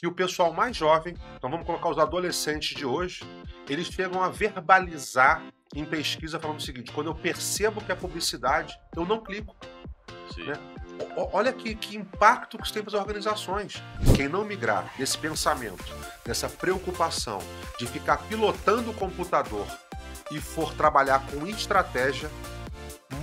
que o pessoal mais jovem, então vamos colocar os adolescentes de hoje, eles chegam a verbalizar em pesquisa falando o seguinte: quando eu percebo que é publicidade, eu não clico. Né? Olha que, que impacto que isso tem para as organizações. Quem não migrar desse pensamento, dessa preocupação de ficar pilotando o computador e for trabalhar com estratégia,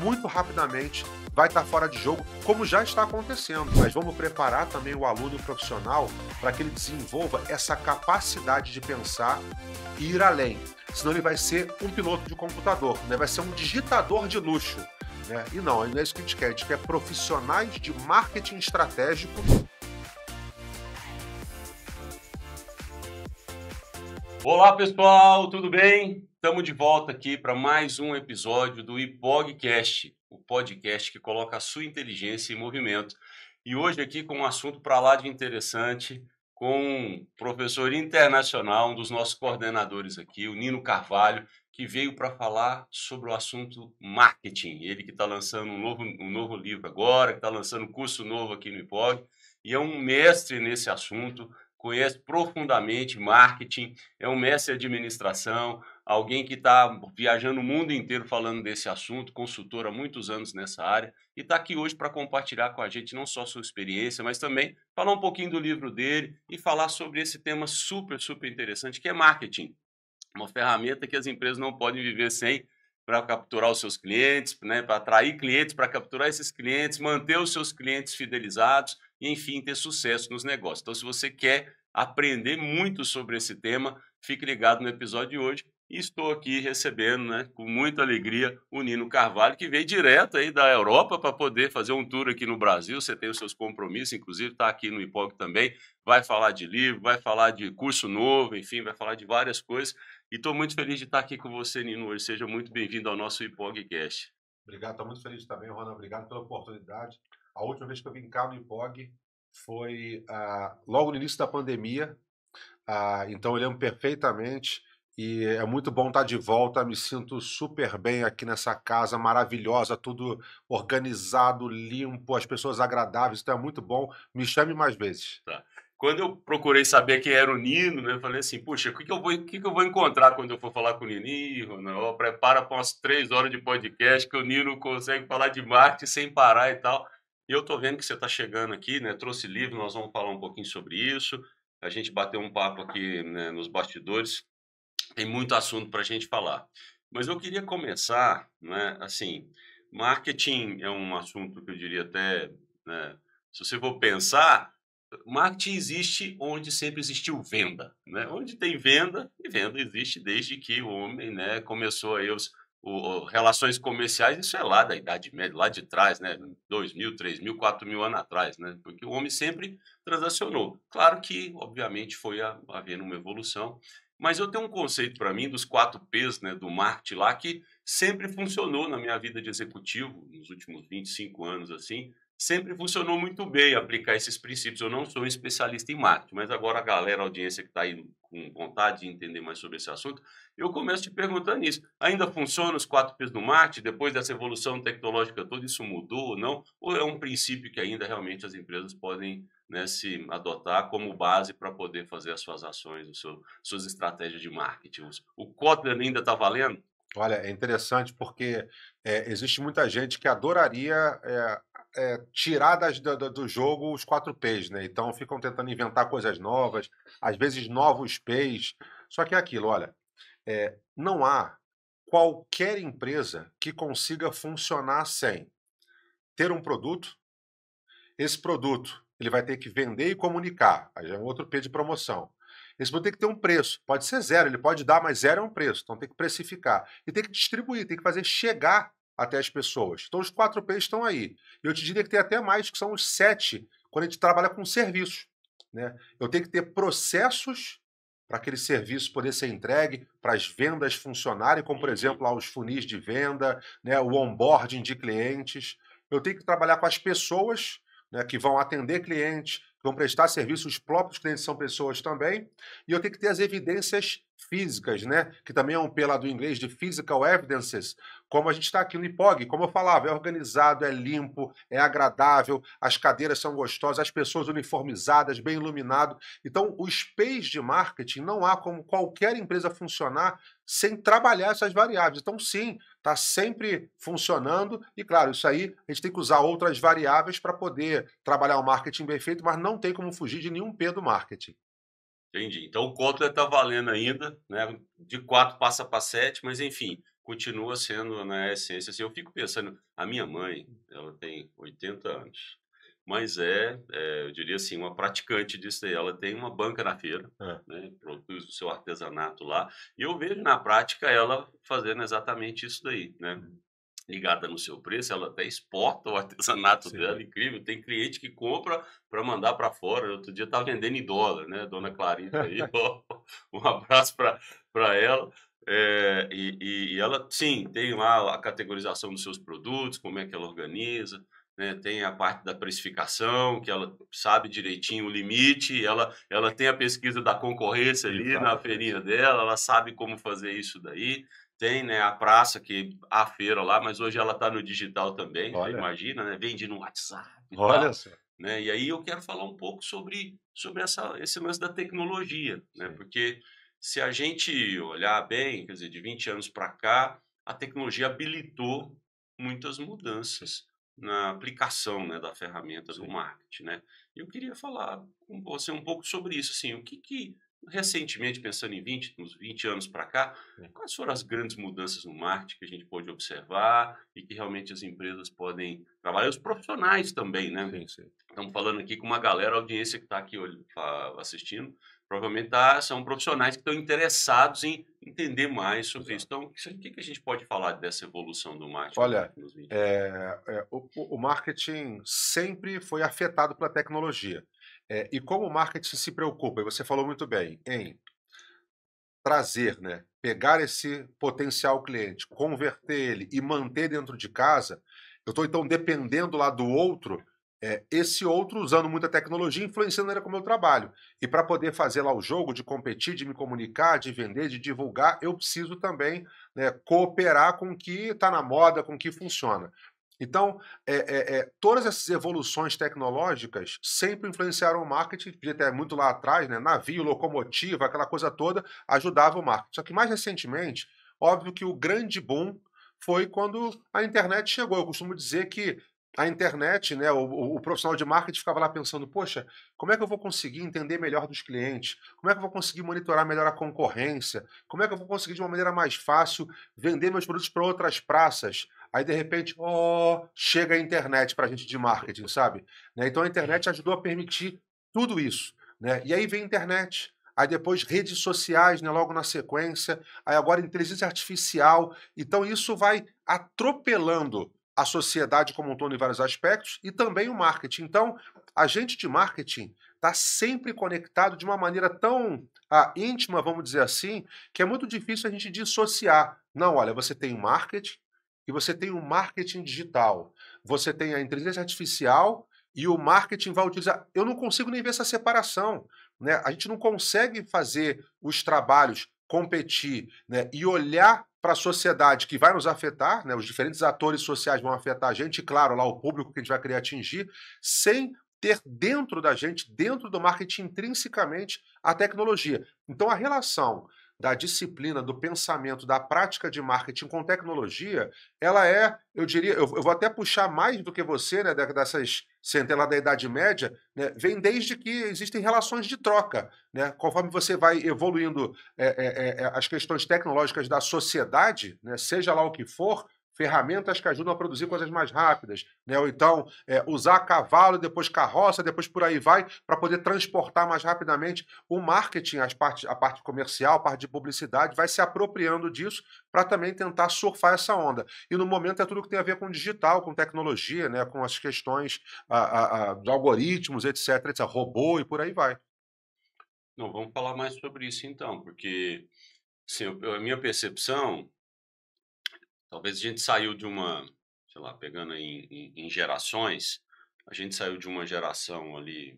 muito rapidamente vai estar tá fora de jogo, como já está acontecendo. Mas vamos preparar também o aluno profissional para que ele desenvolva essa capacidade de pensar e ir além. Senão ele vai ser um piloto de computador, né? vai ser um digitador de luxo. Né? E não, não é isso que a gente quer, a gente quer profissionais de marketing estratégico Olá pessoal, tudo bem? Estamos de volta aqui para mais um episódio do IPOGcast, o podcast que coloca a sua inteligência em movimento. E hoje aqui com um assunto para lá de interessante, com um professor internacional, um dos nossos coordenadores aqui, o Nino Carvalho, que veio para falar sobre o assunto marketing. Ele que está lançando um novo, um novo livro agora, que está lançando um curso novo aqui no IPOG, e é um mestre nesse assunto, conhece profundamente marketing, é um mestre em administração, alguém que está viajando o mundo inteiro falando desse assunto, consultora há muitos anos nessa área, e está aqui hoje para compartilhar com a gente não só sua experiência, mas também falar um pouquinho do livro dele e falar sobre esse tema super, super interessante que é marketing. Uma ferramenta que as empresas não podem viver sem para capturar os seus clientes, né, para atrair clientes, para capturar esses clientes, manter os seus clientes fidelizados e, enfim, ter sucesso nos negócios. Então, se você quer aprender muito sobre esse tema, fique ligado no episódio de hoje e estou aqui recebendo, né, com muita alegria, o Nino Carvalho, que veio direto aí da Europa para poder fazer um tour aqui no Brasil. Você tem os seus compromissos, inclusive está aqui no IPOC também. Vai falar de livro, vai falar de curso novo, enfim, vai falar de várias coisas. E estou muito feliz de estar aqui com você, Nino, hoje. Seja muito bem-vindo ao nosso IPOGcast. Obrigado, estou muito feliz também, Rona. Obrigado pela oportunidade. A última vez que eu vim cá no IPOG foi ah, logo no início da pandemia. Ah, então, eu lembro perfeitamente e é muito bom estar tá de volta, me sinto super bem aqui nessa casa maravilhosa, tudo organizado, limpo, as pessoas agradáveis, então é muito bom. Me chame mais vezes. Tá. Quando eu procurei saber quem era o Nino, né, eu falei assim, puxa, o que, que, eu vou, o que, que eu vou encontrar quando eu for falar com o Nino? Ih, Ronaldo, prepara para umas três horas de podcast que o Nino consegue falar de Marte sem parar e tal. E eu tô vendo que você está chegando aqui, né? Trouxe livro, nós vamos falar um pouquinho sobre isso. A gente bateu um papo aqui né, nos bastidores tem muito assunto para a gente falar. Mas eu queria começar, né, assim, marketing é um assunto que eu diria até, né, se você for pensar, marketing existe onde sempre existiu venda, né? Onde tem venda, e venda existe desde que o homem, né, começou aí os, o, o, relações comerciais, isso é lá da Idade Média, lá de trás, né? 2 mil, 3 mil, 4 mil anos atrás, né? Porque o homem sempre transacionou. Claro que, obviamente, foi havendo uma evolução mas eu tenho um conceito para mim dos quatro P's né, do marketing lá que sempre funcionou na minha vida de executivo, nos últimos 25 anos assim, sempre funcionou muito bem aplicar esses princípios. Eu não sou um especialista em marketing, mas agora a galera, a audiência que está aí com vontade de entender mais sobre esse assunto, eu começo te perguntando isso. Ainda funciona os quatro P's do marketing? Depois dessa evolução tecnológica toda, isso mudou ou não? Ou é um princípio que ainda realmente as empresas podem né, se adotar como base para poder fazer as suas ações, as suas estratégias de marketing? O Kotlin ainda está valendo? Olha, é interessante porque é, existe muita gente que adoraria é, é, tirar das, do, do, jogo os quatro P's, né? Então ficam tentando inventar coisas novas, às vezes novos P's. Só que é aquilo, olha, não há qualquer empresa que consiga funcionar sem ter um produto, esse produto ele vai ter que vender e comunicar, aí é um outro P de promoção. Esse produto tem que ter um preço. Pode ser zero, ele pode dar, mas zero é um preço. Então tem que precificar. E tem que distribuir, tem que fazer chegar até as pessoas. Então os quatro P's estão aí. E eu te diria que tem até mais, que são os sete, quando a gente trabalha com serviços. Né? Eu tenho que ter processos para aquele serviço poder ser entregue, para as vendas funcionarem, como por uhum. exemplo lá, os funis de venda, né? o onboarding de clientes. Eu tenho que trabalhar com as pessoas né, que vão atender clientes, vão prestar serviços os próprios clientes são pessoas também, e eu tenho que ter as evidências físicas, né? Que também é um pela do inglês de physical evidences, como a gente está aqui no IPOG, como eu falava, é organizado, é limpo, é agradável, as cadeiras são gostosas, as pessoas uniformizadas, bem iluminado. Então, o space de marketing não há como qualquer empresa funcionar sem trabalhar essas variáveis. Então, sim, está sempre funcionando e, claro, isso aí a gente tem que usar outras variáveis para poder trabalhar o marketing bem feito, mas não tem como fugir de nenhum P do marketing. Entendi. Então o Kotler está valendo ainda, né? De quatro passa para sete, mas enfim, continua sendo na né, essência. Assim, eu fico pensando, a minha mãe, ela tem 80 anos, mas é, é eu diria assim, uma praticante disso aí. Ela tem uma banca na feira, é. né? Produz o seu artesanato lá. E eu vejo na prática ela fazendo exatamente isso daí, né? Uhum ligada no seu preço, ela até exporta o artesanato Sim. dela, incrível. Tem cliente que compra para mandar para fora. Outro dia estava tá vendendo em dólar, né? Dona Clarita aí, ó, um abraço para ela. É, e, e, ela, sim, tem lá a categorização dos seus produtos, como é que ela organiza, né? tem a parte da precificação, que ela sabe direitinho o limite, ela, ela tem a pesquisa da concorrência ali na feirinha dela, ela sabe como fazer isso daí tem né, a praça, que a feira lá, mas hoje ela está no digital também, então imagina, né? vende no WhatsApp. Olha só. Né? E aí eu quero falar um pouco sobre, sobre essa, esse lance da tecnologia, né? porque se a gente olhar bem, quer dizer, de 20 anos para cá, a tecnologia habilitou muitas mudanças na aplicação né, da ferramenta Sim. do marketing. Né? Eu queria falar com você um pouco sobre isso, assim, o que, que recentemente, pensando em 20, uns 20 anos para cá, é. quais foram as grandes mudanças no marketing que a gente pôde observar e que realmente as empresas podem trabalhar, os profissionais também, né? Sim, sim. Estamos falando aqui com uma galera, a audiência que está aqui assistindo, provavelmente tá, são profissionais que estão interessados em entender mais sobre isso. Então, o que, que a gente pode falar dessa evolução do marketing? Olha, é, é, o, o marketing sempre foi afetado pela tecnologia. É, e como o marketing se preocupa, e você falou muito bem, em trazer, né, pegar esse potencial cliente, converter ele e manter dentro de casa, eu estou então dependendo lá do outro, é, esse outro usando muita tecnologia, influenciando ele como eu trabalho. E para poder fazer lá o jogo, de competir, de me comunicar, de vender, de divulgar, eu preciso também né, cooperar com o que está na moda, com o que funciona. Então, é, é, é, todas essas evoluções tecnológicas sempre influenciaram o marketing, até muito lá atrás, né? navio, locomotiva, aquela coisa toda, ajudava o marketing. Só que mais recentemente, óbvio que o grande boom foi quando a internet chegou. Eu costumo dizer que a internet, né, o, o, profissional de marketing ficava lá pensando, poxa, como é que eu vou conseguir entender melhor dos clientes? Como é que eu vou conseguir monitorar melhor a concorrência? Como é que eu vou conseguir, de uma maneira mais fácil, vender meus produtos para outras praças? Aí, de repente, oh, chega a internet para a gente de marketing, sabe? Né? Então, a internet é. ajudou a permitir tudo isso. Né? E aí vem a internet, aí depois redes sociais, né, logo na sequência, aí agora inteligência artificial. Então isso vai atropelando a sociedade como um todo em vários aspectos e também o marketing. Então, a gente de marketing está sempre conectado de uma maneira tão ah, íntima, vamos dizer assim, que é muito difícil a gente dissociar. Não, olha, você tem o marketing, e você tem o marketing digital. Você tem a inteligência artificial e o marketing vai utilizar. Eu não consigo nem ver essa separação. Né? A gente não consegue fazer os trabalhos competir né? e olhar para a sociedade que vai nos afetar, né? os diferentes atores sociais vão afetar a gente, e claro, lá o público que a gente vai querer atingir, sem ter dentro da gente, dentro do marketing intrinsecamente, a tecnologia. Então a relação da disciplina, do pensamento, da prática de marketing com tecnologia, ela é, eu diria, eu, eu vou até puxar mais do que você, né, dessas centenas da Idade Média, né, vem desde que existem relações de troca. Né? Conforme você vai evoluindo é, é, é, é as questões tecnológicas da sociedade, né, seja lá o que for, ferramentas que ajudam a produzir coisas mais rápidas, né? ou então é, usar cavalo, depois carroça, depois por aí vai, para poder transportar mais rapidamente. O marketing, as partes, a parte comercial, a parte de publicidade, vai se apropriando disso para também tentar surfar essa onda. E no momento é tudo que tem a ver com digital, com tecnologia, né? com as questões a, a, a, dos algoritmos, etc, etc, robô e por aí vai. Não, vamos falar mais sobre isso então, porque assim, a minha percepção Talvez a gente saiu de uma, sei lá, pegando em, em, em gerações, a gente saiu de uma geração ali,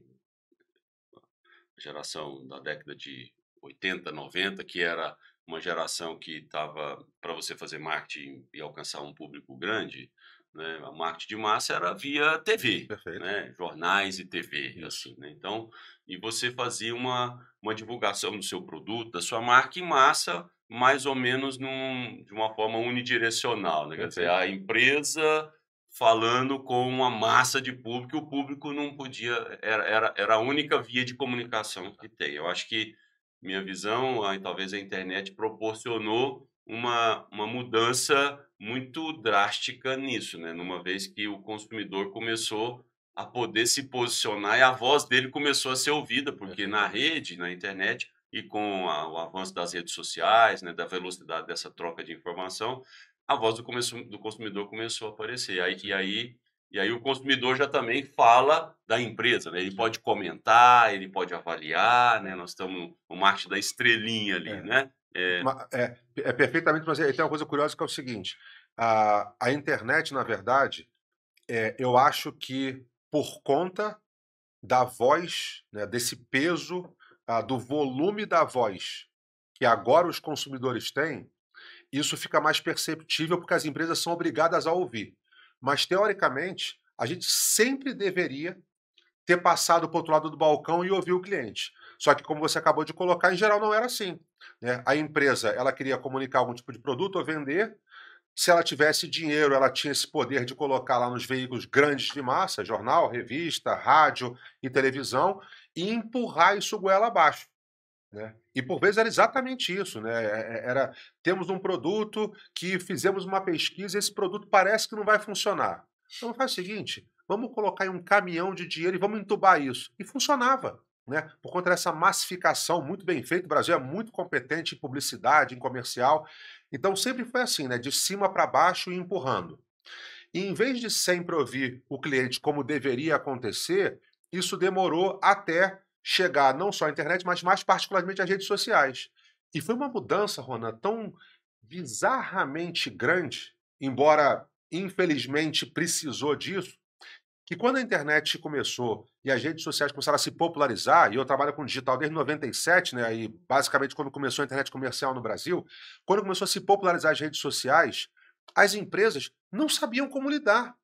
geração da década de 80, 90, que era uma geração que estava para você fazer marketing e alcançar um público grande, né? A marketing de massa era via TV, né? Jornais e TV, Isso. assim, né? Então, e você fazia uma uma divulgação do seu produto, da sua marca em massa mais ou menos num, de uma forma unidirecional, né? quer dizer, a empresa falando com uma massa de público, o público não podia, era, era, era a única via de comunicação que tem. Eu acho que minha visão, talvez a internet proporcionou uma, uma mudança muito drástica nisso, né? Numa vez que o consumidor começou a poder se posicionar e a voz dele começou a ser ouvida, porque na rede, na internet, e com a, o avanço das redes sociais, né, da velocidade dessa troca de informação, a voz do, começo, do consumidor começou a aparecer. Aí, e aí e aí o consumidor já também fala da empresa, né? Ele pode comentar, ele pode avaliar, né? Nós estamos no marketing da estrelinha ali, é. né? É... é... É, perfeitamente, mas tem uma coisa curiosa que é o seguinte, a, a internet, na verdade, é, eu acho que por conta da voz, né, desse peso ah, do volume da voz que agora os consumidores têm, isso fica mais perceptível porque as empresas são obrigadas a ouvir. Mas, teoricamente, a gente sempre deveria ter passado para o outro lado do balcão e ouvir o cliente. Só que, como você acabou de colocar, em geral não era assim. Né? A empresa ela queria comunicar algum tipo de produto ou vender. Se ela tivesse dinheiro, ela tinha esse poder de colocar lá nos veículos grandes de massa, jornal, revista, rádio e televisão, e empurrar isso goela abaixo. Né? E por uhum. vezes era exatamente isso, né? É, é, era temos um produto que fizemos uma pesquisa, esse produto parece que não vai funcionar. Então faz o seguinte, vamos colocar em um caminhão de dinheiro e vamos entubar isso. E funcionava. Né? Por conta dessa massificação muito bem feita, o Brasil é muito competente em publicidade, em comercial. Então sempre foi assim, né? de cima para baixo e empurrando. E em vez de sempre ouvir o cliente como deveria acontecer, isso demorou até chegar não só à internet, mas mais particularmente às redes sociais. E foi uma mudança, Ronan, tão bizarramente grande, embora infelizmente precisou disso, que quando a internet começou e as redes sociais começaram a se popularizar, e eu trabalho com digital desde 97, né, e basicamente quando começou a internet comercial no Brasil, quando começou a se popularizar as redes sociais, as empresas não sabiam como lidar.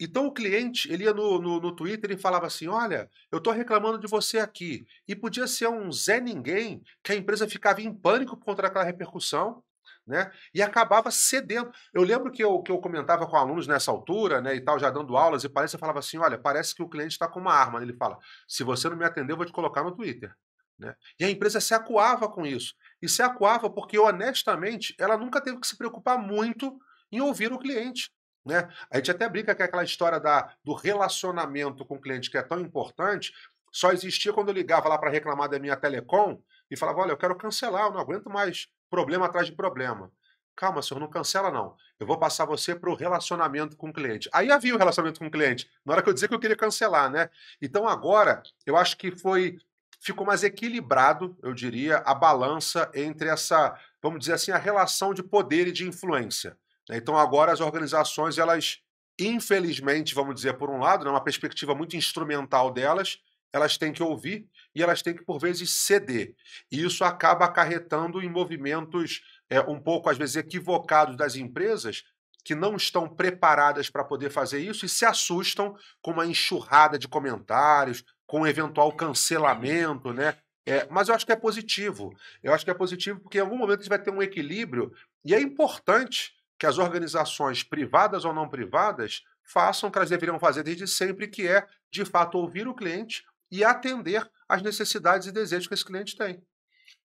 Então o cliente ele ia no, no, no Twitter e falava assim: Olha, eu estou reclamando de você aqui. E podia ser um Zé Ninguém, que a empresa ficava em pânico contra aquela repercussão. Né? E acabava cedendo. Eu lembro que eu, que eu comentava com alunos nessa altura, né, e tal, já dando aulas, e parece falava assim: olha, parece que o cliente está com uma arma. Ele fala: se você não me atender, eu vou te colocar no Twitter. Né? E a empresa se acuava com isso. E se acuava porque, honestamente, ela nunca teve que se preocupar muito em ouvir o cliente. Né? A gente até brinca que é aquela história da, do relacionamento com o cliente que é tão importante só existia quando eu ligava lá para reclamar da minha telecom e falava: Olha, eu quero cancelar, eu não aguento mais problema atrás de problema. Calma, senhor, não cancela não. Eu vou passar você para o relacionamento com o cliente. Aí havia o relacionamento com o cliente, na hora que eu dizer que eu queria cancelar, né? Então agora, eu acho que foi ficou mais equilibrado, eu diria, a balança entre essa, vamos dizer assim, a relação de poder e de influência. Né? Então agora as organizações, elas, infelizmente, vamos dizer, por um lado, numa né, perspectiva muito instrumental delas, elas têm que ouvir e elas têm que, por vezes, ceder. E isso acaba acarretando em movimentos é, um pouco, às vezes, equivocados das empresas que não estão preparadas para poder fazer isso e se assustam com uma enxurrada de comentários, com um eventual cancelamento, né? É, mas eu acho que é positivo. Eu acho que é positivo porque em algum momento a gente vai ter um equilíbrio e é importante que as organizações privadas ou não privadas façam o que elas deveriam fazer desde sempre, que é, de fato, ouvir o cliente e atender às necessidades e desejos que esse cliente tem.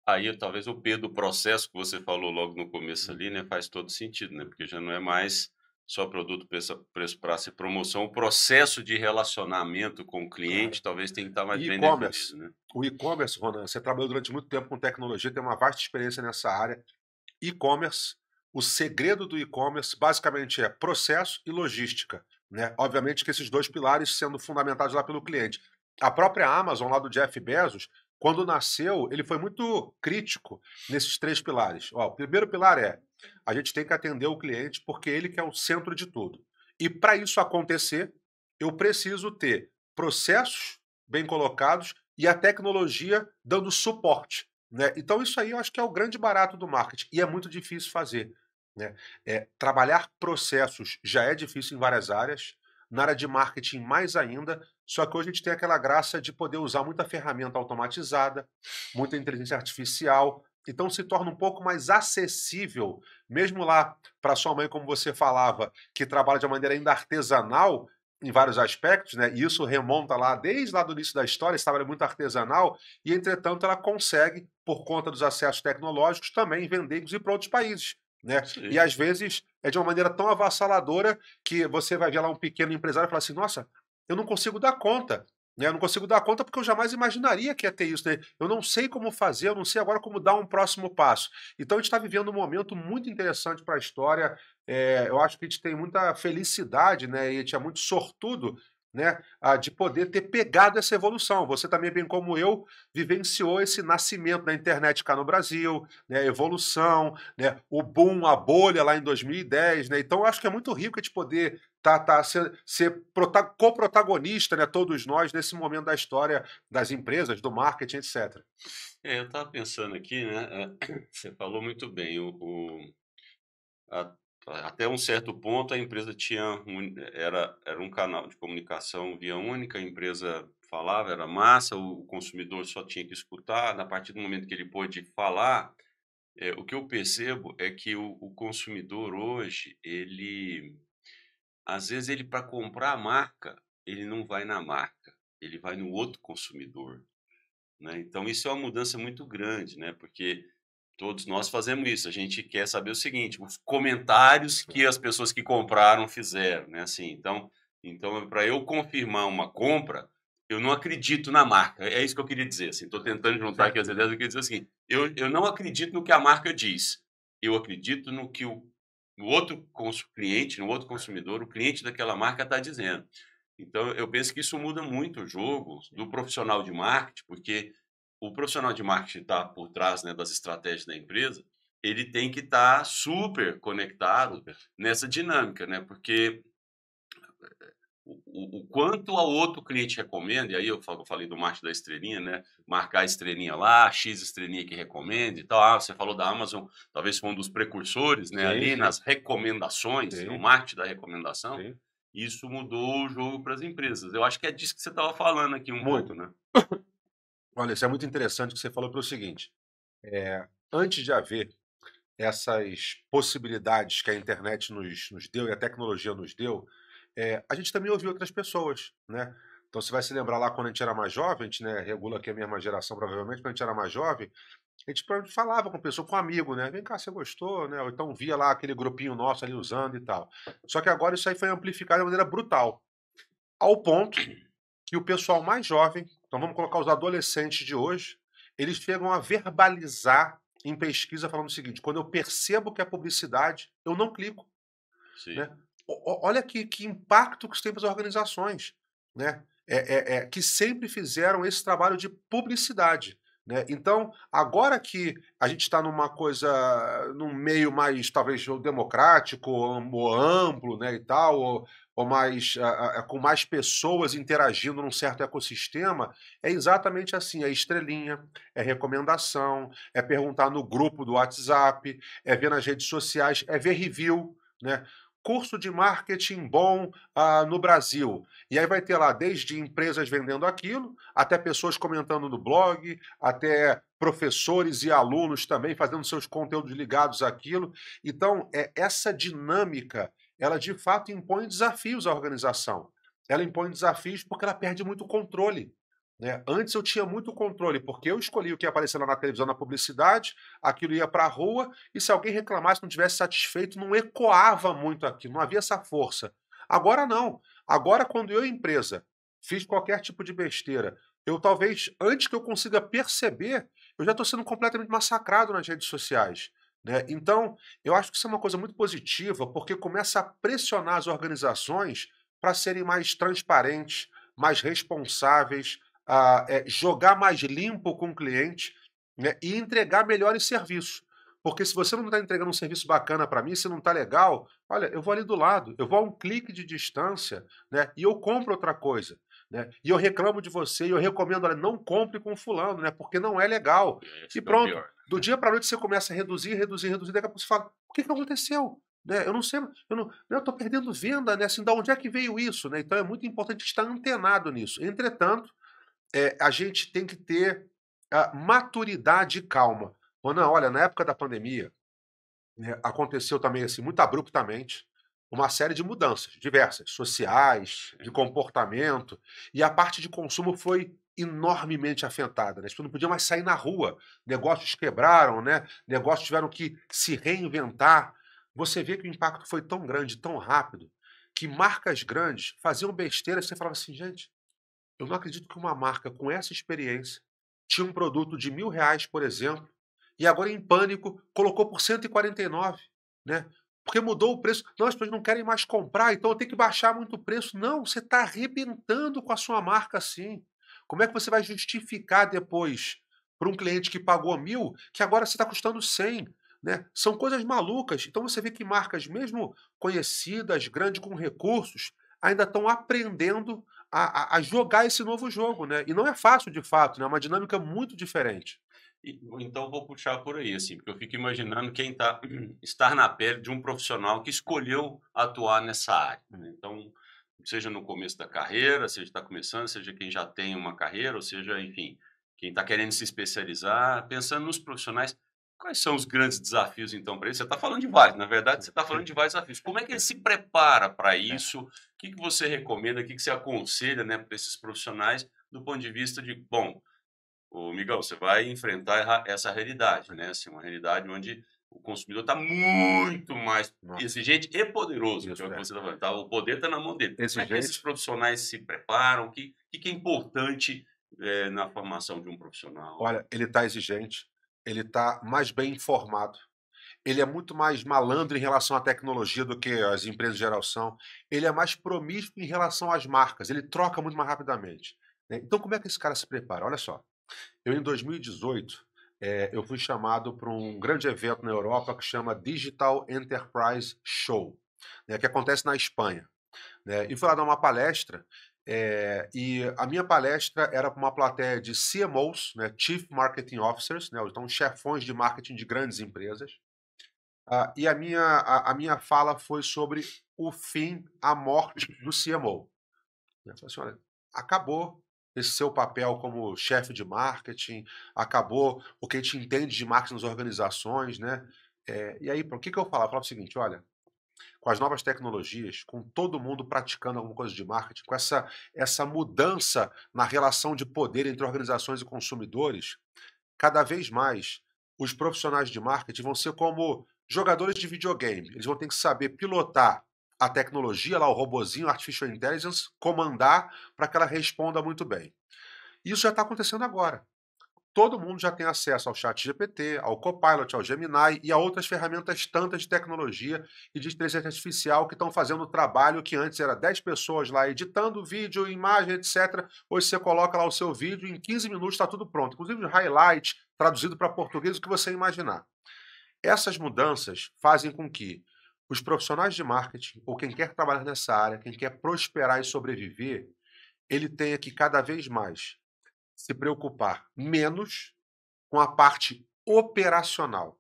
Aí talvez o P do processo que você falou logo no começo hum. ali, né, faz todo sentido, né? Porque já não é mais só produto, preço, preço praça e promoção, o processo de relacionamento com o cliente talvez tem que estar mais e bem definido. Né? O e-commerce, Ronan, você trabalhou durante muito tempo com tecnologia, tem uma vasta experiência nessa área. E-commerce o segredo do e-commerce basicamente é processo e logística. Né? Obviamente que esses dois pilares sendo fundamentados lá pelo cliente. A própria Amazon, lá do Jeff Bezos, quando nasceu, ele foi muito crítico nesses três pilares. Ó, o primeiro pilar é a gente tem que atender o cliente porque ele que é o centro de tudo. E para isso acontecer, eu preciso ter processos bem colocados e a tecnologia dando suporte. Né? Então, isso aí eu acho que é o grande barato do marketing e é muito difícil fazer. Né? É, trabalhar processos já é difícil em várias áreas, na área de marketing mais ainda, só que hoje a gente tem aquela graça de poder usar muita ferramenta automatizada, muita inteligência artificial, então se torna um pouco mais acessível, mesmo lá para sua mãe, como você falava, que trabalha de uma maneira ainda artesanal, em vários aspectos, né? E isso remonta lá desde lá do início da história, estava é muito artesanal, e entretanto ela consegue, por conta dos acessos tecnológicos, também vender e para outros países. Né? Sim. E às vezes é de uma maneira tão avassaladora que você vai ver lá um pequeno empresário e falar assim: nossa, eu não consigo dar conta. Né? Eu não consigo dar conta porque eu jamais imaginaria que ia ter isso. Né? Eu não sei como fazer, eu não sei agora como dar um próximo passo. Então a gente está vivendo um momento muito interessante para a história. É, eu acho que a gente tem muita felicidade né? e a gente é muito sortudo né, de poder ter pegado essa evolução. Você também, bem como eu, vivenciou esse nascimento da internet cá no Brasil, né, evolução, né, o boom, a bolha lá em 2010. Né, então, eu acho que é muito rico a gente poder tá, tá, ser, ser co-protagonista, né, todos nós, nesse momento da história das empresas, do marketing, etc. É, eu estava pensando aqui, né, eh, você falou muito bem, o, o a até um certo ponto, a empresa tinha um, era, era um canal de comunicação via única, a empresa falava, era massa, o consumidor só tinha que escutar. A partir do momento que ele pôde falar, é, o que eu percebo é que o, o, consumidor hoje, ele. Às vezes, ele para comprar a marca, ele não vai na marca, ele vai no outro consumidor. Né? Então, isso é uma mudança muito grande, né? porque Todos nós fazemos isso. A gente quer saber o seguinte: os comentários que as pessoas que compraram fizeram, né? Assim, então, então para eu confirmar uma compra, eu não acredito na marca. É, é isso que eu queria dizer. Estou assim, tentando juntar aqui as ideias. Eu queria dizer assim, eu, eu não acredito no que a marca diz. Eu acredito no que o, o outro cliente, no outro consumidor, o cliente daquela marca está dizendo. Então, eu penso que isso muda muito o jogo do profissional de marketing, porque o profissional de marketing está por trás né, das estratégias da empresa, ele tem que estar tá super conectado nessa dinâmica, né? Porque eh, o, o, o quanto outro cliente recomenda, e aí eu, falei do marketing da estrelinha, né? Marcar a estrelinha lá, X estrelinha que recomenda e tal. Ah, você falou da Amazon, talvez foi um dos precursores, né? Sim, Ali sim. nas recomendações, sim. no marketing da recomendação. Isso mudou o jogo para as empresas. Eu acho que é disso que você estava falando aqui um Muito. pouco, né? Olha, isso é muito interessante que você falou para o seguinte: é, antes de haver essas possibilidades que a internet nos, nos deu e a tecnologia nos deu, é, a gente também ouviu outras pessoas, né? Então você vai se lembrar lá quando a gente era mais jovem, a gente né, regula aqui a mesma geração provavelmente, quando a gente era mais jovem, a gente falava com a pessoa, com um amigo, né? Vem cá, você gostou, né? Ou então via lá aquele grupinho nosso ali usando e tal. Só que agora isso aí foi amplificado de maneira brutal, ao ponto que o pessoal mais jovem então vamos colocar os adolescentes de hoje. Eles chegam a verbalizar em pesquisa falando o seguinte: quando eu percebo que é publicidade, eu não clico. Né? O, olha que, que impacto que isso tem para as organizações, né? É, é, é, que sempre fizeram esse trabalho de publicidade. Né? Então, agora que a gente está numa coisa, num meio mais, talvez, democrático, ou amplo, né, e tal, ou, ou mais a, a, com mais pessoas interagindo num certo ecossistema, é exatamente assim: é estrelinha, é recomendação, é perguntar no grupo do WhatsApp, é ver nas redes sociais, é ver review, né? Curso de marketing bom ah, no Brasil. E aí vai ter lá desde empresas vendendo aquilo, até pessoas comentando no blog, até professores e alunos também fazendo seus conteúdos ligados àquilo. Então, é essa dinâmica ela de fato impõe desafios à organização. Ela impõe desafios porque ela perde muito controle. Né? Antes eu tinha muito controle, porque eu escolhi o que ia aparecer lá na televisão, na publicidade, aquilo ia para a rua, e se alguém reclamasse, não tivesse satisfeito, não ecoava muito aquilo, não havia essa força. Agora não. Agora, quando eu, empresa, fiz qualquer tipo de besteira, eu talvez, antes que eu consiga perceber, eu já estou sendo completamente massacrado nas redes sociais. Né? Então, eu acho que isso é uma coisa muito positiva, porque começa a pressionar as organizações para serem mais transparentes, mais responsáveis, a, é, jogar mais limpo com o cliente né? e entregar melhores serviços. Porque se você não está entregando um serviço bacana para mim, se não está legal, olha, eu vou ali do lado, eu vou a um clique de distância né, e eu compro outra coisa. Né? E eu reclamo de você e eu recomendo, olha, não compre com fulano, né? Porque não é legal. É, e pronto. É do dia para noite você começa a reduzir, reduzir, reduzir, daqui a pouco você fala, o que, que aconteceu? Né? Eu não sei, eu não, né? eu perdendo venda, né? Assim, da onde é que veio isso, né? Então é muito importante estar antenado nisso. Entretanto, é, a gente tem que ter a maturidade e calma. Ronan, olha, na época da pandemia, né, aconteceu também, assim, muito abruptamente, uma série de mudanças diversas, sociais, de comportamento, e a parte de consumo foi enormemente afetada. Né? As tipo, pessoas não podiam mais sair na rua, negócios quebraram, né? negócios tiveram que se reinventar. Você vê que o impacto foi tão grande, tão rápido, que marcas grandes faziam besteira. Você falava assim, gente, eu não acredito que uma marca com essa experiência tinha um produto de mil reais, por exemplo, e agora em pânico colocou por 149, né? Porque mudou o preço. Não, as pessoas não querem mais comprar, então eu tenho que baixar muito o preço. Não, você está arrebentando com a sua marca assim. Como é que você vai justificar depois para um cliente que pagou mil que agora você está custando 100? Né? São coisas malucas. Então você vê que marcas, mesmo conhecidas, grandes com recursos, ainda estão aprendendo a, a, a, jogar esse novo jogo. Né? E não é fácil, de fato, né? é uma dinâmica muito diferente. Então vou puxar por aí, assim, porque eu fico imaginando quem tá, estar na pele de um profissional que escolheu atuar nessa área. Né? Então, seja no começo da carreira, seja está começando, seja quem já tem uma carreira, ou seja, enfim, quem está querendo se especializar, pensando nos profissionais, quais são os grandes desafios então para isso? Você está falando de vários, na verdade, você está falando de vários desafios. Como é que ele se prepara para é. isso? O que, que você recomenda, o que, que você aconselha né, para esses profissionais do ponto de vista de, bom, o Miguel, você vai enfrentar essa realidade, né? Assim, uma realidade onde o consumidor está muito mais exigente e poderoso. Isso, que é. que é. tá tá, o poder está na mão dele. Esse é esses profissionais se preparam? O que, que, é importante é, na formação de um profissional? Olha, ele está exigente, ele está mais bem informado. Ele é muito mais malandro em relação à tecnologia do que as empresas de geral são. Ele é mais promíscuo em relação às marcas. Ele troca muito mais rapidamente. Né? Então, como é que esse cara se prepara? Olha só. Eu, em 2018, é, eu fui chamado para um grande evento na Europa que chama Digital Enterprise Show, né, que acontece na Espanha. Né, e fui lá dar uma palestra, é, e a minha palestra era para uma plateia de CMOs, né, Chief Marketing Officers, né, então chefões de marketing de grandes empresas. Ah, e a minha, a, a, minha fala foi sobre o fim, a morte do CMO. Eu né. falei assim, olha, acabou esse seu papel como chefe de marketing, acabou o que a gente entende de marketing nas organizações, né? É, e aí, o que, que eu falo? Eu falava o seguinte, olha, com as novas tecnologias, com todo mundo praticando alguma coisa de marketing, com essa, essa mudança na relação de poder entre organizações e consumidores, cada vez mais os profissionais de marketing vão ser como jogadores de videogame. Eles vão ter que saber pilotar a tecnologia, lá o robozinho, artificial intelligence, comandar para que ela responda muito bem. Isso já está acontecendo agora. Todo mundo já tem acesso ao chat GPT, ao Copilot, ao Gemini e a outras ferramentas tantas de tecnologia e de inteligência artificial que estão fazendo o trabalho que antes era 10 pessoas lá editando vídeo, imagem, etc. Hoje você coloca lá o seu vídeo e em 15 minutos está tudo pronto. Inclusive highlight, traduzido para português, o que você imaginar. Essas mudanças fazem com que os profissionais de marketing, ou quem quer trabalhar nessa área, quem quer prosperar e sobreviver, ele tem que cada vez mais se preocupar menos com a parte operacional.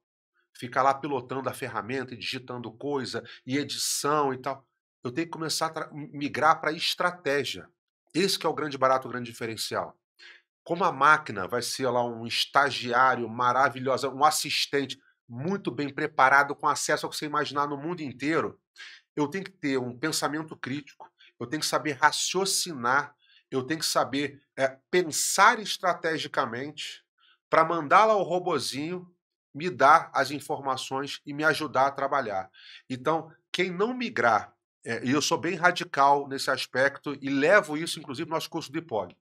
Ficar lá pilotando a ferramenta e digitando coisa e edição e tal. Eu tenho que começar a migrar para estratégia. Esse que é o grande barato, o grande diferencial. Como a máquina vai ser lá um estagiário maravilhosa, um assistente, muito bem preparado, com acesso ao que você imaginar no mundo inteiro, eu tenho que ter um pensamento crítico, eu tenho que saber raciocinar, eu tenho que saber é, pensar estrategicamente para mandá-la ao robozinho me dar as informações e me ajudar a trabalhar. Então, quem não migrar, é, e eu sou bem radical nesse aspecto e levo isso, inclusive, no nosso curso do IPOG.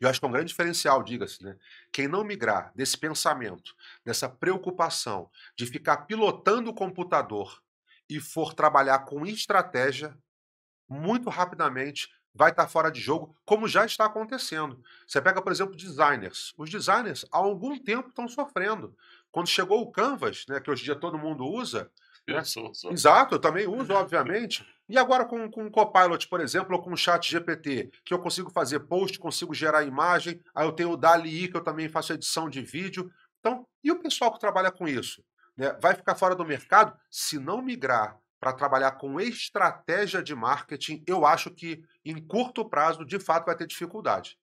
Eu acho que é um grande diferencial, diga-se, né? Quem não migrar desse pensamento, dessa preocupação de ficar pilotando o computador e for trabalhar com estratégia, muito rapidamente vai estar tá fora de jogo, como já está acontecendo. Você pega, por exemplo, designers. Os designers há algum tempo estão sofrendo. Quando chegou o Canvas, né, que hoje em dia todo mundo usa, eu sou, sou. Exato, eu também uso, obviamente. E agora com, com o Copilot, por exemplo, ou com o Chat GPT, que eu consigo fazer post, consigo gerar imagem, aí eu tenho o DALI, que eu também faço edição de vídeo. Então, e o pessoal que trabalha com isso? Né? Vai ficar fora do mercado? Se não migrar para trabalhar com estratégia de marketing, eu acho que em curto prazo, de fato, vai ter dificuldade.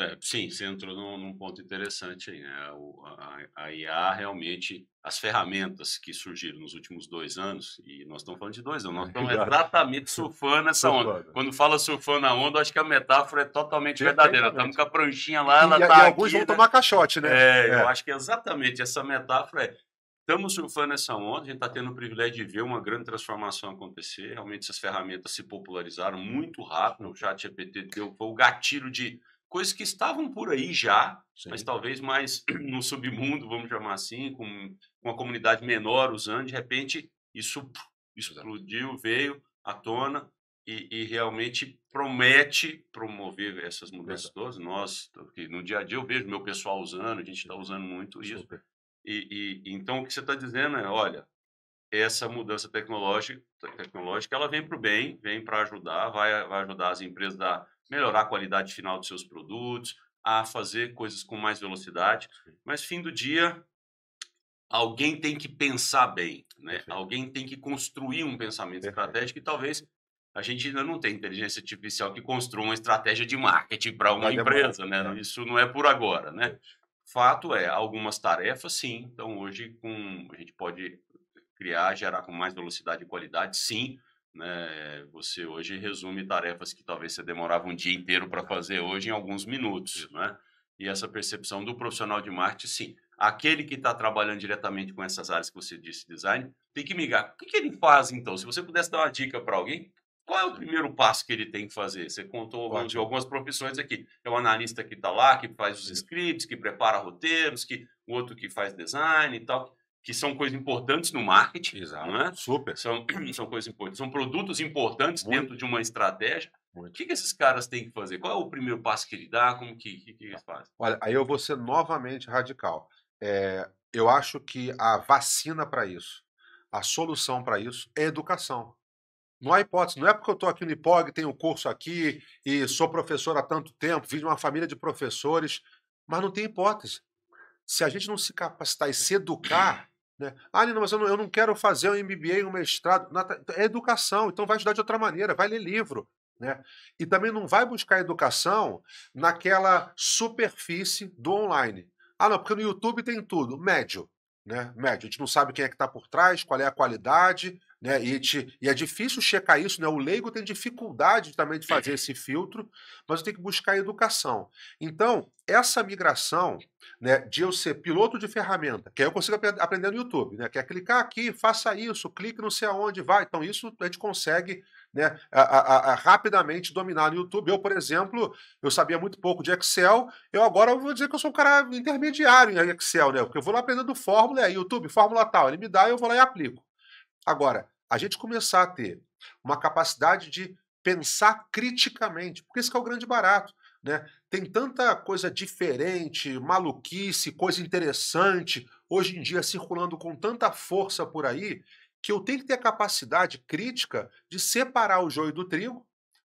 É, sim, você entrou num, num ponto interessante aí, né? O, a, a, IA realmente, as ferramentas que surgiram nos últimos dois anos, e nós estamos falando de dois anos, nós estamos exatamente surfando essa onda. Quando fala surfando a onda, acho que a metáfora é totalmente verdadeira. Estamos tá com a pranchinha lá, ela e, tá e alguns aqui, vão né? tomar caixote, né? É, é, eu acho que é exatamente essa metáfora é estamos surfando essa onda, a gente está tendo o privilégio de ver uma grande transformação acontecer. Realmente, essas ferramentas se popularizaram muito rápido. O chat GPT deu, foi o gatilho de coisas que estavam por aí já, Sim. mas talvez mais no submundo, vamos chamar assim, com uma comunidade menor usando, de repente isso explodiu, veio à tona e, e realmente promete promover essas mudanças todas. Nós, no dia a dia, eu vejo meu pessoal usando, a gente está uhum. usando muito isso. E, e, então, o que você está dizendo é, olha, essa mudança tecnológica, tecnológica ela vem para o bem, vem para ajudar, vai, vai ajudar as empresas da melhorar a qualidade final dos seus produtos, a fazer coisas com mais velocidade. Mas, fim do dia, alguém tem que pensar bem, né? Perfeito. Alguém tem que construir um pensamento Perfeito. estratégico e talvez a gente ainda não tem inteligência artificial que construa uma estratégia de marketing para uma Vai empresa, demorar, né? É. Isso não é por agora, né? Fato é, algumas tarefas sim. Então hoje com a gente pode criar, gerar com mais velocidade e qualidade, sim. Né? Você hoje resume tarefas que talvez você demorava um dia inteiro para fazer hoje em alguns minutos, né? E essa percepção do profissional de marketing, sim. Aquele que está trabalhando diretamente com essas áreas que você disse, design, tem que migar. O que, ele faz, então? Se você pudesse dar uma dica para alguém, qual é o primeiro passo que ele tem que fazer? Você contou de algumas profissões aqui. É o analista que está lá, que faz os scripts, que prepara roteiros, que o outro que faz design e tal que são coisas importantes no marketing. Exato. Né? Super. São, são coisas importantes. São produtos importantes Muito. dentro de uma estratégia. Muito. O que, que esses caras têm que fazer? Qual é o primeiro passo que ele dá? Como que, que, que eles fazem? Olha, aí eu vou ser novamente radical. É, eu acho que a vacina para isso, a solução para isso é educação. Não há hipótese. Não é porque eu estou aqui no IPOG, tenho curso aqui e sou professor há tanto tempo, vim de uma família de professores, mas não tem hipótese. Se a gente não se capacitar e se educar, né? Ah, Lino, mas eu não, eu não quero fazer um MBA, um mestrado. é educação, então vai estudar de outra maneira, vai ler livro. Né? E também não vai buscar educação naquela superfície do online. Ah, não, porque no YouTube tem tudo, médio. Né? Médio, a gente não sabe quem é que está por trás, qual é a qualidade, né? E, te, e é difícil checar isso, né? o leigo tem dificuldade também de fazer esse filtro, mas tem que buscar a educação. Então, essa migração né, de eu ser piloto de ferramenta, que aí eu consigo ap aprender no YouTube, né? que é clicar aqui, faça isso, clique não sei aonde, vai. Então, isso a gente consegue né, a, a, a, rapidamente dominar no YouTube. Eu, por exemplo, eu sabia muito pouco de Excel, eu agora vou dizer que eu sou um cara intermediário em Excel, né? Porque eu vou lá aprendendo fórmula, aí YouTube, fórmula tal, ele me dá, eu vou lá e aplico. Agora, a gente começar a ter uma capacidade de pensar criticamente, porque esse é o grande barato. Né? Tem tanta coisa diferente, maluquice, coisa interessante, hoje em dia circulando com tanta força por aí, que eu tenho que ter a capacidade crítica de separar o joio do trigo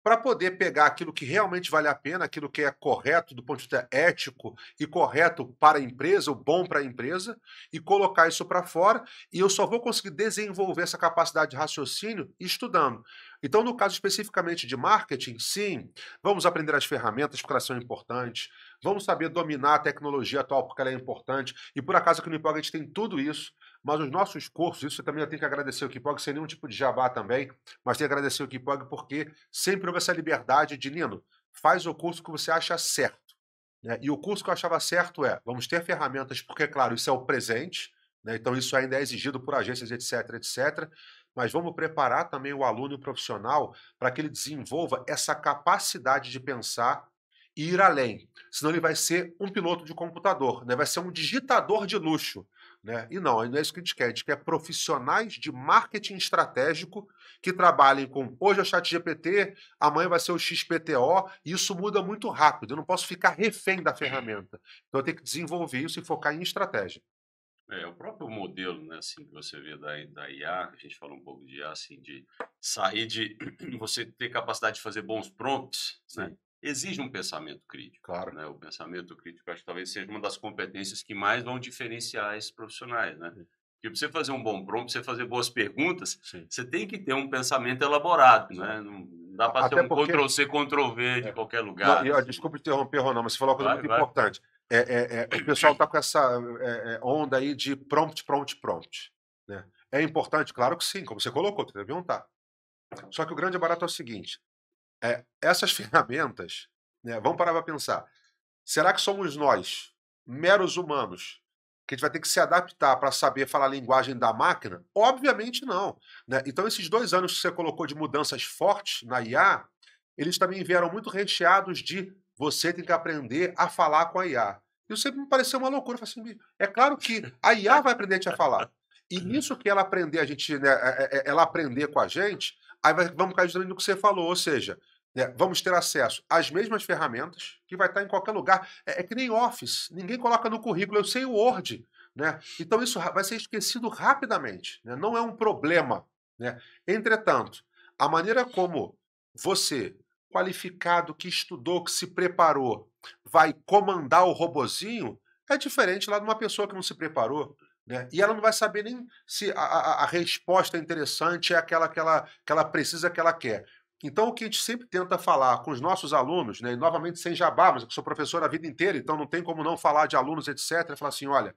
para poder pegar aquilo que realmente vale a pena, aquilo que é correto do ponto de vista ético e correto para a empresa, o bom para a empresa, e colocar isso para fora. E eu só vou conseguir desenvolver essa capacidade de raciocínio estudando. Então, no caso especificamente de marketing, sim, vamos aprender as ferramentas porque elas são importantes, vamos saber dominar a tecnologia atual porque ela é importante, e por acaso aqui no Empolga a gente tem tudo isso. Mas os nossos cursos, isso também eu tenho que agradecer o Kipog, sem nenhum tipo de jabá também, mas tenho que agradecer o Kipog porque sempre houve essa liberdade de, Nino, faz o curso que você acha certo. Né? E o curso que eu achava certo é, vamos ter ferramentas, porque, claro, isso é o presente, né? então isso ainda é exigido por agências, etc, etc, mas vamos preparar também o aluno o profissional para que ele desenvolva essa capacidade de pensar e ir além. Senão ele vai ser um piloto de computador, né? vai ser um digitador de luxo. Né? E não, não é isso que a gente quer. A gente quer profissionais de marketing estratégico que trabalhem com hoje é o chat GPT, amanhã vai ser o XPTO, e isso muda muito rápido. Eu não posso ficar refém da ferramenta. Então eu tenho que desenvolver isso e focar em estratégia. É, o próprio modelo, né, assim, que você vê da, da IA, a gente falou um pouco de IA, assim, de sair de você ter capacidade de fazer bons prompts, né? exige um pensamento crítico. Claro. Né? O pensamento crítico acho que talvez seja uma das competências que mais vão diferenciar esses profissionais, né? Porque para você fazer um bom prompt, para você fazer boas perguntas, Sim. você tem que ter um pensamento elaborado, né? Não dá para ter um porque... Ctrl-C, Ctrl-V de é. qualquer lugar. Não, assim. Desculpa interromper, Ronaldo, mas você falou uma coisa vai, muito vai. importante. É, é, é o pessoal está com essa é, onda aí de prompt, prompt, prompt. Né? É importante, claro que sim, como você colocou, tu que perguntar. Só que o grande barato é o seguinte: é, essas ferramentas, né, vamos parar para pensar. Será que somos nós, meros humanos, que a gente vai ter que se adaptar para saber falar a linguagem da máquina? Obviamente não. Né? Então, esses dois anos que você colocou de mudanças fortes na IA, eles também vieram muito recheados de você tem que aprender a falar com a IA. Isso sempre me pareceu uma loucura. Assim, é claro que a IA vai aprender a te falar. E nisso que ela aprender, a gente, né, é, é, é, ela aprender com a gente, Aí vai, vamos cair justamente no que você falou, ou seja, né, vamos ter acesso às mesmas ferramentas, que vai estar em qualquer lugar. É, é que nem Office, ninguém coloca no currículo, eu sei o Word. Né? Então isso vai ser esquecido rapidamente, né? não é um problema. Né? Entretanto, a maneira como você, qualificado, que estudou, que se preparou, vai comandar o robozinho é diferente lá de uma pessoa que não se preparou. Né? E ela não vai saber nem se a, a, a, resposta interessante é aquela que ela, que ela precisa, que ela quer. Então, o que a gente sempre tenta falar com os nossos alunos, né, e novamente sem jabá, mas eu sou professor a vida inteira, então não tem como não falar de alunos, etc., falar assim: olha,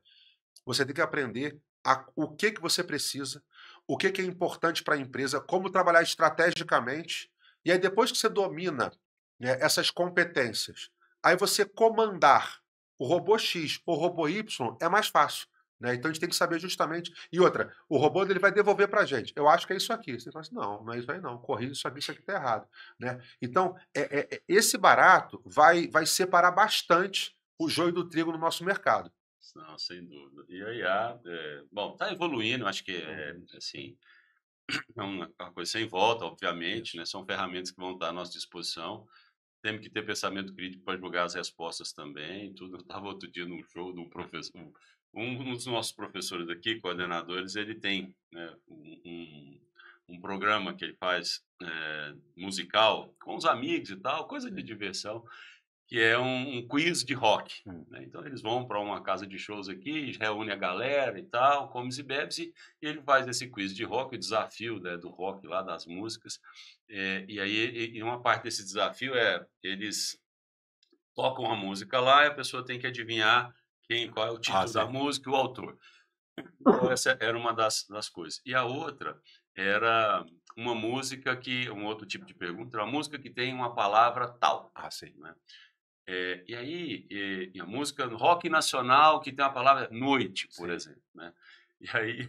você tem que aprender a, o que, que você precisa, o que, que é importante para a empresa, como trabalhar estrategicamente, e aí depois que você domina né, essas competências, aí você comandar o robô X ou o robô Y é mais fácil. Né? Então a gente tem que saber justamente. E outra, o robô ele vai devolver para a gente. Eu acho que é isso aqui. Você fala assim, não, não é isso aí não. Corrige isso aqui, isso aqui está errado. Né? Então, é, é, é, esse barato vai, vai separar bastante o joio do trigo no nosso mercado. Não, sem dúvida. E a IA, é, bom, está evoluindo, acho que é, uhum. assim, é uma, é uma coisa sem volta, obviamente, né? são ferramentas que vão estar à nossa disposição. Temos que ter pensamento crítico para julgar as respostas também. Tudo. Eu estava outro dia num show de um professor, um dos nossos professores aqui, coordenadores, ele tem né, um, um, programa que ele faz é, musical com os amigos e tal, coisa de diversão, que é um, um quiz de rock. Hum. Né? Então eles vão para uma casa de shows aqui, reúne a galera e tal, comes e bebes, e ele faz esse quiz de rock, o desafio né, do rock lá, das músicas. É, e aí e uma parte desse desafio é eles tocam a música lá e a pessoa tem que adivinhar quem, qual é o título ah, da música e o autor. Então, essa era uma das, das coisas. E a outra era uma música que, um outro tipo de pergunta, uma música que tem uma palavra tal. Ah, sim. Né? É, e aí, e, e a música rock nacional que tem a palavra noite, por sim. exemplo. Né? E aí,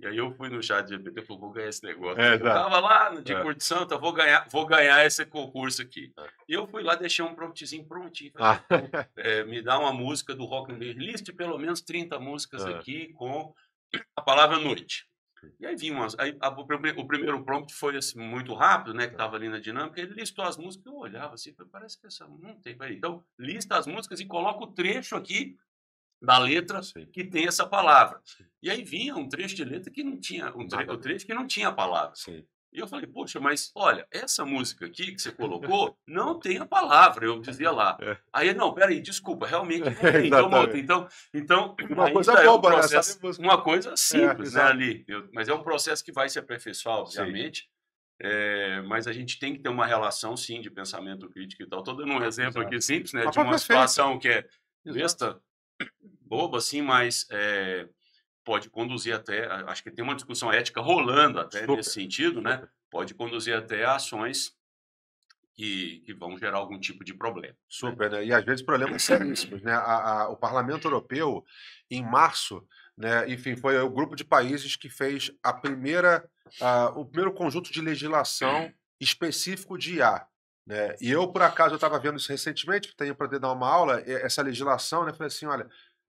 e aí eu fui no chat de GPT e falei, vou ganhar esse negócio. É, eu tava lá de é. curtição, vou ganhar, vou ganhar esse concurso aqui. É. E eu fui lá, deixei um promptzinho prontinho. Falei, ah. é, me dá uma música do Rock and Roll. Liste pelo menos 30 músicas é. aqui com a palavra noite. E aí vinha umas. Aí, a, o, primeiro prompt foi assim, muito rápido, né? Que é. tava ali na dinâmica. Ele listou as músicas, eu olhava assim, falei, parece que essa não tem. Falei, então, lista as músicas e coloca o trecho aqui da letra Sim. que tem essa palavra. Sim. E aí vinha um trecho de letra que não tinha, um, tre trecho que não tinha a palavra. Sim. E eu falei, poxa, mas olha, essa música aqui que você colocou não tem a palavra, eu dizia lá. É. Aí, não, peraí, desculpa, realmente então, então, então uma tá, é né, coisa é um processo, uma coisa simples é, né, ali. Eu, mas é um processo que vai se aperfeiçoar, obviamente. É, mas a gente tem que ter uma relação, sim, de pensamento crítico e tal. Estou dando um exemplo Exato. aqui simples, né? Mas de uma situação que é besta, bobo, assim, mas é, pode conduzir até. Acho que tem uma discussão ética rolando até Super. nesse sentido, né? Pode conduzir até ações que, que, vão gerar algum tipo de problema. Né. Super, né? Né? E às vezes problemas seríssimos, né? A, a, o Parlamento Europeu, em março, né? Enfim, foi o grupo de países que fez a primeira, a, ah, o primeiro conjunto de legislação hum. específico de IA. Né? E eu, por acaso, eu estava vendo isso recentemente, tenho para dar uma aula, essa legislação, né? Falei assim, olha,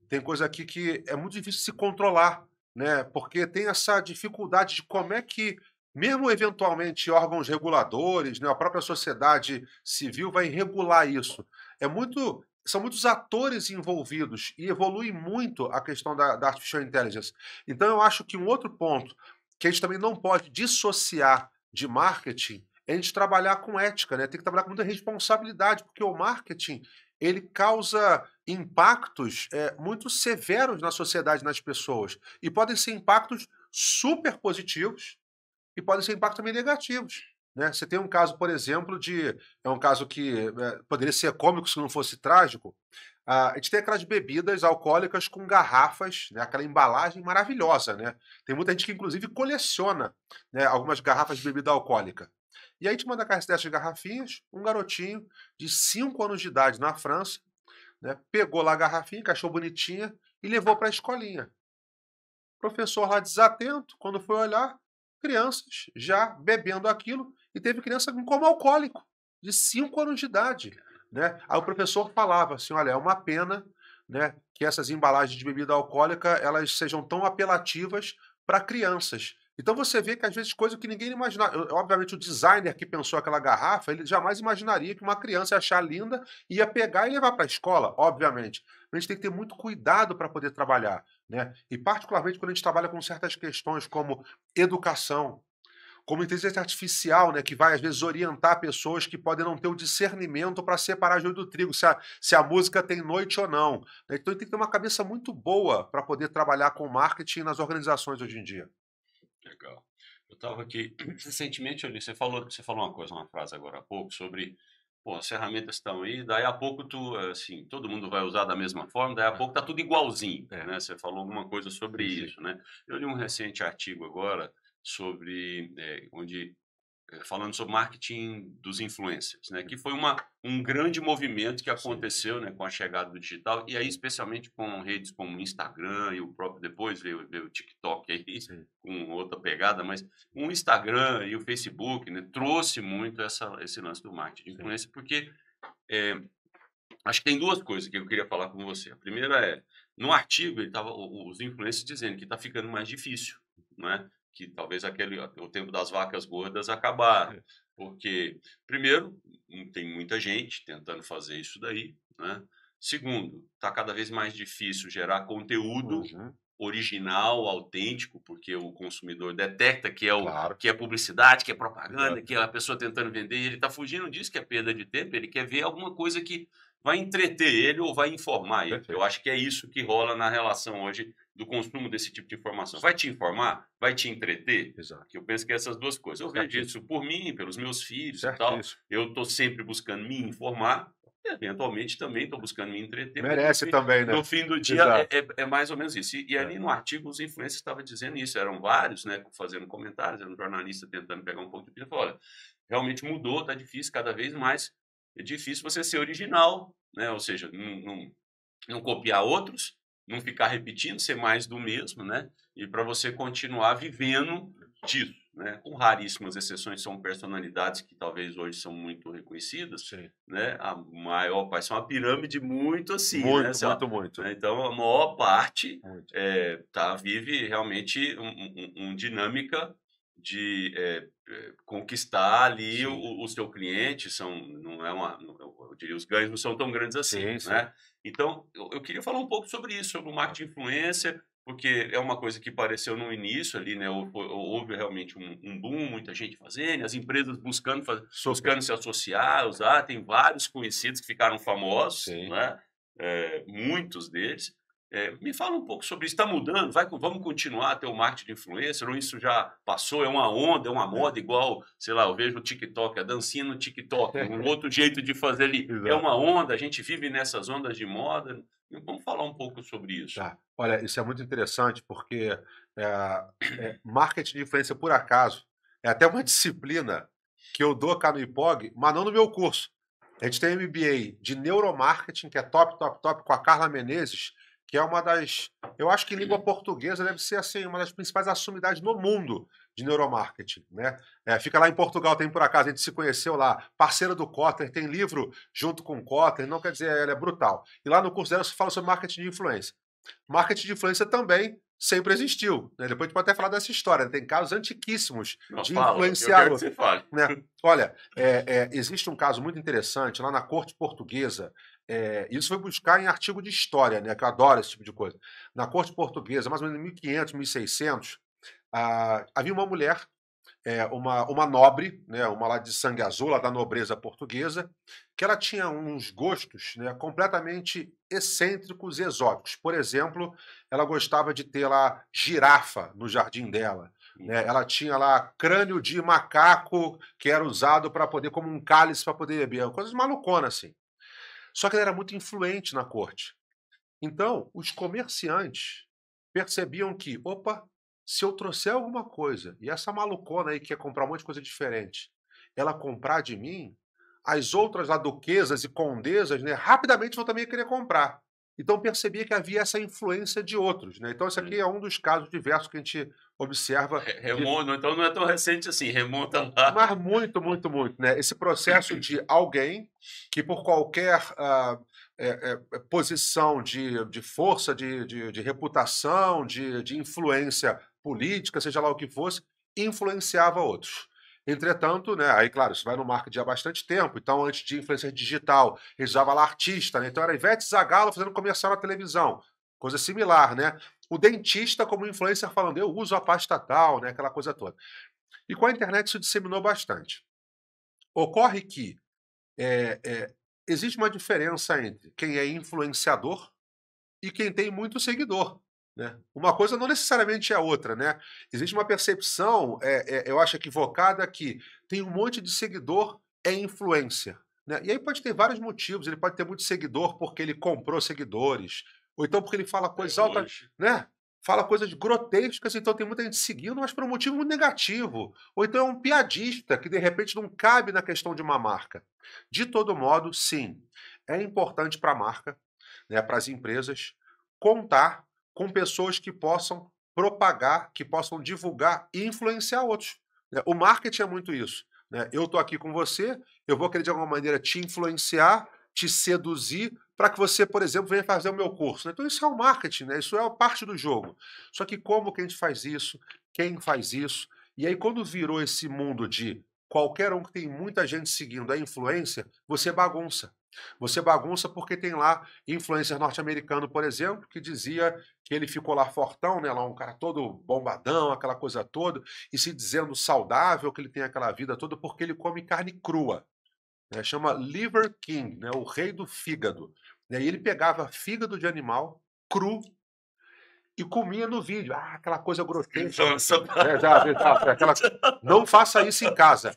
tem coisa aqui que é muito difícil se controlar, né? Porque tem essa dificuldade de como é que, mesmo eventualmente órgãos reguladores, né? a própria sociedade civil vai regular isso. É muito são muitos atores envolvidos e evolui muito a questão da, da, artificial intelligence. Então, eu acho que um outro ponto que a gente também não pode dissociar de marketing é a gente trabalhar com ética, né? Tem que trabalhar com muita responsabilidade, porque o marketing ele causa impactos é, muito severos na sociedade, nas pessoas. E podem ser impactos super positivos e podem ser impactos também negativos. Né? Você tem um caso, por exemplo, de. É um caso que é, poderia ser cômico se não fosse trágico. a gente tem aquelas bebidas alcoólicas com garrafas, né? aquela embalagem maravilhosa. Né? Tem muita gente que, inclusive, coleciona né? algumas garrafas de bebida alcoólica. E aí te manda dessas garrafinhas, um garotinho de 5 anos de idade na França, né, pegou lá a garrafinha, que achou bonitinha e levou para a escolinha. O professor lá desatento, quando foi olhar, crianças já bebendo aquilo e teve criança com como alcoólico de 5 anos de idade. Né? Aí o professor falava assim, olha, é uma pena né, que essas embalagens de bebida alcoólica elas sejam tão apelativas para crianças, então você vê que às vezes coisas que ninguém imaginava. Obviamente, o designer que pensou aquela garrafa, ele jamais imaginaria que uma criança ia achar linda, ia pegar e levar para a escola, obviamente. A gente tem que ter muito cuidado para poder trabalhar. Né? E particularmente quando a gente trabalha com certas questões como educação, como inteligência artificial, né, que vai às vezes orientar pessoas que podem não ter o discernimento para separar joio do trigo, se a, se a música tem noite ou não. Né? Então tem que ter uma cabeça muito boa para poder trabalhar com marketing nas organizações hoje em dia. Legal. Eu estava aqui recentemente ali. Você falou, você falou uma coisa, uma frase agora há pouco sobre, pô, as ferramentas estão aí. Daí a pouco tu, assim, todo mundo vai usar da mesma forma. Daí a é. pouco tá tudo igualzinho, é. né? Você falou alguma coisa sobre Sim. isso, né? Eu li um recente artigo agora sobre é, onde é, falando sobre marketing dos influencers, né? Que uhum. foi uma, um grande movimento que aconteceu, né, com a chegada do digital e aí especialmente com redes como o Instagram e o próprio depois veio, veio o TikTok aí Sim. com outra pegada, mas o Instagram e o Facebook, né, trouxe muito essa esse lance do marketing de influência porque é, acho que tem duas coisas que eu queria falar com você. A primeira é no artigo ele tava os influencers dizendo que está ficando mais difícil, né? que talvez aquele o tempo das vacas gordas acabar, é. porque primeiro hum, tem muita gente tentando fazer isso daí, né? Segundo, está cada vez mais difícil gerar conteúdo uhum. original, autêntico, porque o consumidor detecta que é o claro. que é publicidade, que é propaganda, que é a pessoa tentando vender, e ele está fugindo disso, que é perda de tempo. Ele quer ver alguma coisa que vai entreter ele ou vai informar ele. Perfeito. Eu acho que é isso que rola na relação hoje do consumo desse tipo de informação. Vai te informar? Vai te entreter? Exato. Que eu penso que é essas duas coisas. Eu vejo isso por mim, pelos meus filhos certo e tal. Isso. Eu estou sempre buscando me informar. Eventualmente também estou buscando me entreter. Merece fim, também, né? No fim do dia é, é, é, mais ou menos isso. E, e é. ali é. no artigo os influencers estavam dizendo isso. Eram vários, né? Fazendo comentários, era um jornalista tentando pegar um pouco de pilha. Olha, realmente mudou, está difícil cada vez mais é difícil você ser original, né? Ou seja, não, não, não copiar outros, não ficar repetindo, ser mais do mesmo, né? E para você continuar vivendo disso, né? Com raríssimas exceções, são personalidades que talvez hoje são muito reconhecidas, Sim. né? A maior parte, são uma pirâmide muito assim, né, muito, né? muito, muito. Então, a maior parte é, tá, vive realmente uma um, um dinâmica de é, conquistar ali o, o seu cliente são não é uma eu diria os ganhos não são tão grandes assim sim, né então eu, eu, queria falar um pouco sobre isso sobre o marketing influência porque é uma coisa que pareceu no início ali né houve, realmente um, um, boom muita gente fazendo as empresas buscando buscando se associar usar tem vários conhecidos que ficaram famosos né é, muitos deles é, me fala um pouco sobre isso. Está mudando? Vai, vamos continuar a ter o marketing de influencer? Ou isso já passou? É uma onda, é uma é. moda igual, sei lá, eu vejo o TikTok, a dancinha no TikTok, é. um outro jeito de fazer ali. é uma onda, a gente vive nessas ondas de moda. Vamos falar um pouco sobre isso. Tá. Olha, isso é muito interessante porque é, é, marketing de influência, por acaso, é até uma disciplina que eu dou cá no IPOG, mas não no meu curso. A gente tem MBA de neuromarketing, que é top, top, top, com a Carla Menezes, que é uma das. Eu acho que língua portuguesa deve ser assim, uma das principais assumidades no mundo de neuromarketing. Né? É, fica lá em Portugal, tem por acaso, a gente se conheceu lá, parceira do Kotler, tem livro junto com o Kotler, não quer dizer, ela é brutal. E lá no curso dela você fala sobre marketing de influência. Marketing de influência também sempre existiu. Né? Depois a gente pode até falar dessa história. Né? Tem casos antiquíssimos Não, de influenciador. influenciar. Que Né? Olha, é, é, existe um caso muito interessante lá na corte portuguesa é, isso foi buscar em artigo de história, né, que eu adoro esse tipo de coisa. Na corte portuguesa, mais ou menos em 1500, 1600, ah, havia uma mulher, é, uma, uma nobre, né, uma lá de sangue azul, lá da nobreza portuguesa, que ela tinha uns gostos né, completamente excêntricos e exóticos. Por exemplo, ela gostava de ter lá girafa no jardim dela. Né? Uhum. Ela tinha lá crânio de macaco que era usado para poder, como um cálice para poder beber. Coisas maluconas, assim. Só que ele era muito influente na corte. Então, os comerciantes percebiam que, opa, se eu trouxer alguma coisa e essa malucona aí que quer comprar um monte de coisa diferente, ela comprar de mim, as outras lá duquesas e condesas, né, rapidamente vão também querer comprar. Então percebia que havia essa influência de outros. Né? Então, esse aqui hum. é um dos casos diversos que a gente observa. Remonta, de... então não é tão recente assim, remonta lá. Mas muito, muito, muito. Né? Esse processo de alguém que, por qualquer uh, é, é, posição de, de força, de, de, de reputação, de, de influência política, seja lá o que fosse, influenciava outros. Entretanto, né, aí claro, isso vai no marketing há bastante tempo, então antes de influencer digital, ele usava lá artista, né? Então era Ivete Zagalo fazendo comercial na televisão, coisa similar, né? O dentista como influencer falando, eu uso a pasta tal, né, aquela coisa toda. E com a internet isso disseminou bastante. Ocorre que é, é, existe uma diferença entre quem é influenciador e quem tem muito seguidor. Né? Uma coisa não necessariamente é outra, né? Existe uma percepção, é, é, eu acho equivocada, que tem um monte de seguidor é influência. Né? E aí pode ter vários motivos. Ele pode ter muito seguidor porque ele comprou seguidores, ou então porque ele fala coisas é altas, né? Fala coisas grotescas, então tem muita gente seguindo, mas por um motivo muito negativo. Ou então é um piadista que de repente não cabe na questão de uma marca. De todo modo, sim, é importante para a marca, né, para as empresas, contar com pessoas que possam propagar, que possam divulgar e influenciar outros. Né? O marketing é muito isso. Né? Eu estou aqui com você, eu vou querer de alguma maneira te influenciar, te seduzir para que você, por exemplo, venha fazer o meu curso. Né? Então isso é o marketing, né? isso é parte do jogo. Só que como que a gente faz isso? Quem faz isso? E aí quando virou esse mundo de qualquer um que tem muita gente seguindo a influência, você bagunça. Você bagunça porque tem lá influencer norte-americano, por exemplo, que dizia que ele ficou lá fortão, né, lá um cara todo bombadão, aquela coisa toda, e se dizendo saudável, que ele tem aquela vida toda porque ele come carne crua. Né, chama Liver King, né, o rei do fígado. E aí ele pegava fígado de animal cru e comia no vídeo. Ah, aquela coisa grotesca. já, já, aquela... Não faça isso em casa.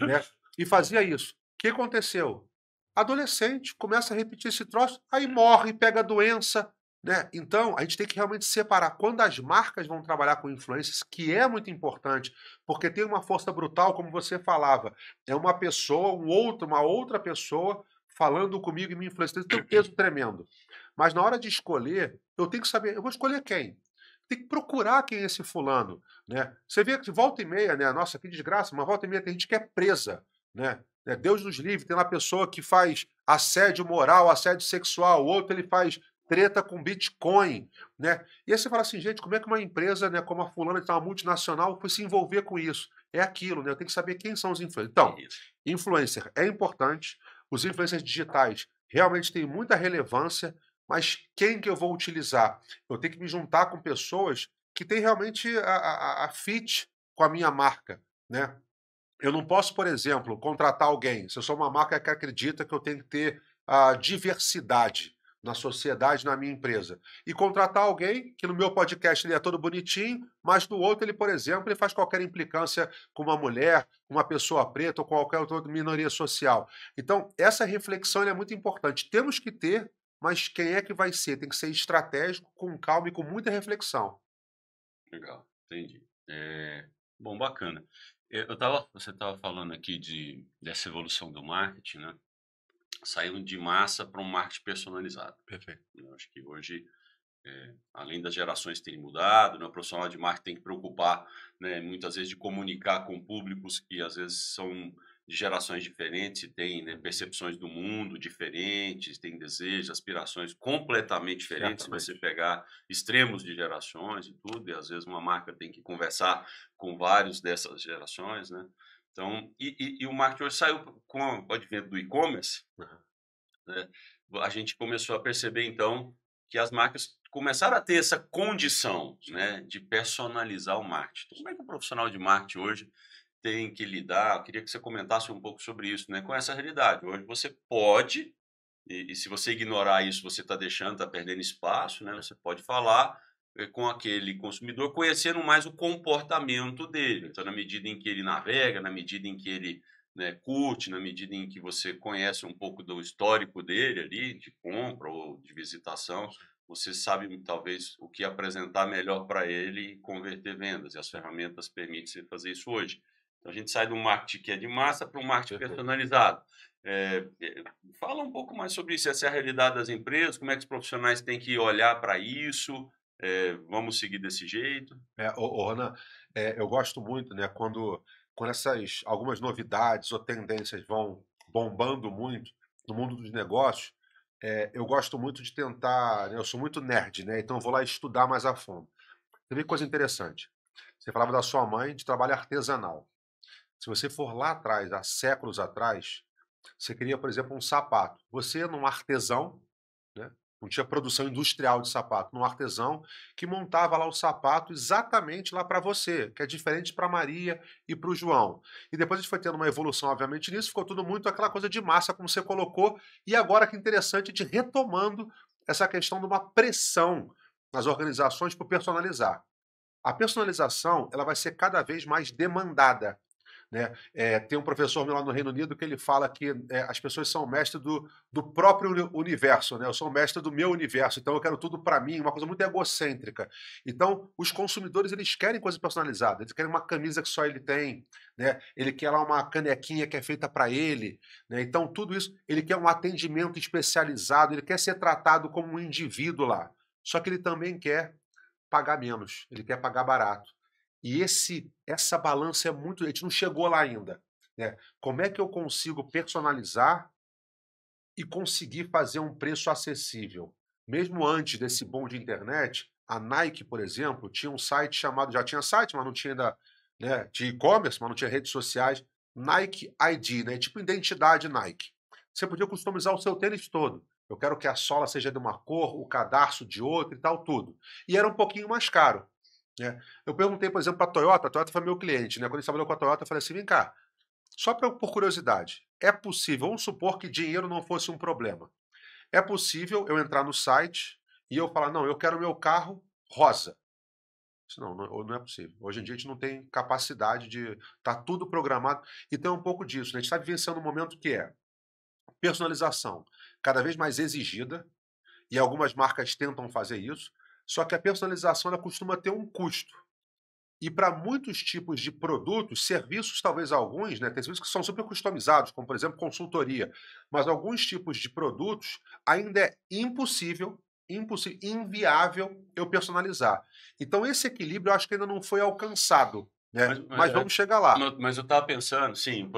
Né, e fazia isso. O que aconteceu? adolescente, começa a repetir esse troço, aí morre, pega doença, né? Então, a gente tem que realmente separar quando as marcas vão trabalhar com influências, que é muito importante, porque tem uma força brutal, como você falava. É uma pessoa, um outro, uma outra pessoa falando comigo e me influenciando. Tem um peso tremendo. Mas na hora de escolher, eu tenho que saber, eu vou escolher quem? Tem que procurar quem é esse fulano, né? Você vê que volta e meia, né? Nossa, que desgraça, mas volta e meia tem gente que é presa, né? Né? Deus nos livre, tem uma pessoa que faz assédio moral, assédio sexual, outro ele faz treta com Bitcoin, né? E aí você fala assim, gente, como é que uma empresa, né, como a fulana que tá uma multinacional, foi se envolver com isso? É aquilo, né? Eu tenho que saber quem são os influencers. Então, é influencer é importante, os influencers digitais realmente têm muita relevância, mas quem que eu vou utilizar? Eu tenho que me juntar com pessoas que têm realmente a, a, a fit com a minha marca, né? Eu não posso, por exemplo, contratar alguém, se eu sou uma marca que acredita que eu tenho que ter a diversidade na sociedade, na minha empresa, e contratar alguém que no meu podcast ele é todo bonitinho, mas no outro ele, por exemplo, ele faz qualquer implicância com uma mulher, uma pessoa preta ou qualquer outra minoria social. Então, essa reflexão é muito importante. Temos que ter, mas quem é que vai ser? Tem que ser estratégico, com calma e com muita reflexão. Legal, entendi. É... Bom, bacana. Eu tava, você estava falando aqui de, dessa evolução do marketing, né? Saindo de massa para um marketing personalizado. Perfeito. Eu acho que hoje, é, além das gerações terem mudado, né, o profissional de marketing tem que preocupar, né, muitas vezes, de comunicar com públicos que às vezes são de gerações diferentes, tem né, percepções do mundo diferentes, tem desejos, aspirações completamente diferentes. Se você pegar extremos de gerações e tudo, e às vezes uma marca tem que conversar com vários dessas gerações, né? Então, e, e, e o marketing saiu com o advento do e-commerce, uhum. né? a gente começou a perceber então que as marcas começaram a ter essa condição né, de personalizar o marketing. Então, como é que o profissional de marketing hoje tem que lidar. Eu queria que você comentasse um pouco sobre isso, né? Com essa realidade. Hoje você pode, e, e se você ignorar isso, você está deixando, está perdendo espaço, né? Você pode falar eh, com aquele consumidor, conhecendo mais o comportamento dele. Então, na medida em que ele navega, na medida em que ele né, curte, na medida em que você conhece um pouco do histórico dele ali, de compra ou de visitação, você sabe talvez o que apresentar melhor para ele e converter vendas. E as ferramentas permitem você fazer isso hoje. Então, a gente sai do marketing que é de massa para um marketing personalizado. É, é, fala um pouco mais sobre isso, essa é a realidade das empresas, como é que os profissionais têm que olhar para isso, é, vamos seguir desse jeito. É, ô, ô Ronan, é, eu gosto muito né, quando, quando essas algumas novidades ou tendências vão bombando muito no mundo dos negócios, é, eu gosto muito de tentar, né, eu sou muito nerd, né, então eu vou lá estudar mais a fundo. Teve coisa interessante. Você falava da sua mãe de trabalho artesanal. Se você for lá atrás, há séculos atrás, você queria, por exemplo, um sapato. Você, num artesão, né? não tinha produção industrial de sapato, num artesão que montava lá o sapato exatamente lá para você, que é diferente para Maria e para o João. E depois a gente foi tendo uma evolução, obviamente, nisso, ficou tudo muito aquela coisa de massa, como você colocou. E agora que interessante, a gente retomando essa questão de uma pressão nas organizações para personalizar. A personalização ela vai ser cada vez mais demandada. Né? É, tem um professor meu lá no Reino Unido que ele fala que é, as pessoas são mestres do, do próprio universo, né? eu sou mestre do meu universo, então eu quero tudo para mim, uma coisa muito egocêntrica. Então, os consumidores eles querem coisa personalizada, eles querem uma camisa que só ele tem, né? ele quer lá uma canequinha que é feita para ele. Né? Então, tudo isso, ele quer um atendimento especializado, ele quer ser tratado como um indivíduo lá. Só que ele também quer pagar menos, ele quer pagar barato. E esse, essa balança é muito. A gente não chegou lá ainda. Né? Como é que eu consigo personalizar e conseguir fazer um preço acessível? Mesmo antes desse bom de internet, a Nike, por exemplo, tinha um site chamado. Já tinha site, mas não tinha ainda. Né? de e-commerce, mas não tinha redes sociais. Nike ID, né? tipo identidade Nike. Você podia customizar o seu tênis todo. Eu quero que a sola seja de uma cor, o cadarço de outra e tal, tudo. E era um pouquinho mais caro. Né? Eu perguntei, por exemplo, para a Toyota, a Toyota foi meu cliente, né? quando eles trabalhou com a Toyota, eu falei assim: vem cá, só pra, por curiosidade, é possível, vamos supor que dinheiro não fosse um problema, é possível eu entrar no site e eu falar: não, eu quero meu carro rosa. Não, não, não é possível. Hoje em dia a gente não tem capacidade de. Está tudo programado. Então é um pouco disso. Né? A gente está vivenciando um momento que é personalização cada vez mais exigida, e algumas marcas tentam fazer isso, só que a personalização ela costuma ter um custo. E para muitos tipos de produtos, serviços, talvez alguns, né, tem serviços que são super customizados, como por exemplo consultoria, mas alguns tipos de produtos ainda é impossível, impossível, inviável eu personalizar. Então esse equilíbrio eu acho que ainda não foi alcançado. Né? Mas, mas, mas é, vamos é, chegar lá. Mas eu estava pensando, sim,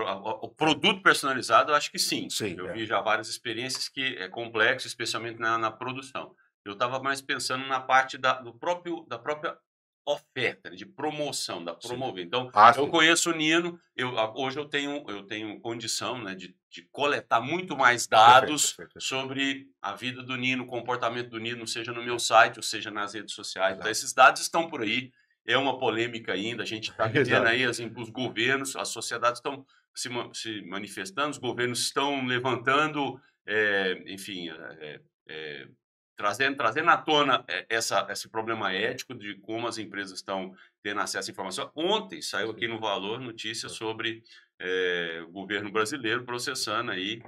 o produto personalizado, eu acho que sim. sim eu é. vi já várias experiências que é complexo, especialmente na, na produção. Eu estava mais pensando na parte da, do próprio, da própria oferta, né, de promoção, da promover. Sim. Então, ah, eu conheço o Nino, eu, hoje eu tenho, eu tenho condição né, de, de coletar muito mais dados perfeito, perfeito. sobre a vida do Nino, o comportamento do Nino, seja no meu site ou seja nas redes sociais. Então, esses dados estão por aí, é uma polêmica ainda, a gente está vivendo aí, assim, os governos, as sociedades estão se, se manifestando, os governos estão levantando, é, enfim, é, é, trazendo, trazendo à tona é, essa, esse problema ético de como as empresas estão tendo acesso à informação. Ontem saiu aqui no Valor notícia sobre é, o governo brasileiro processando aí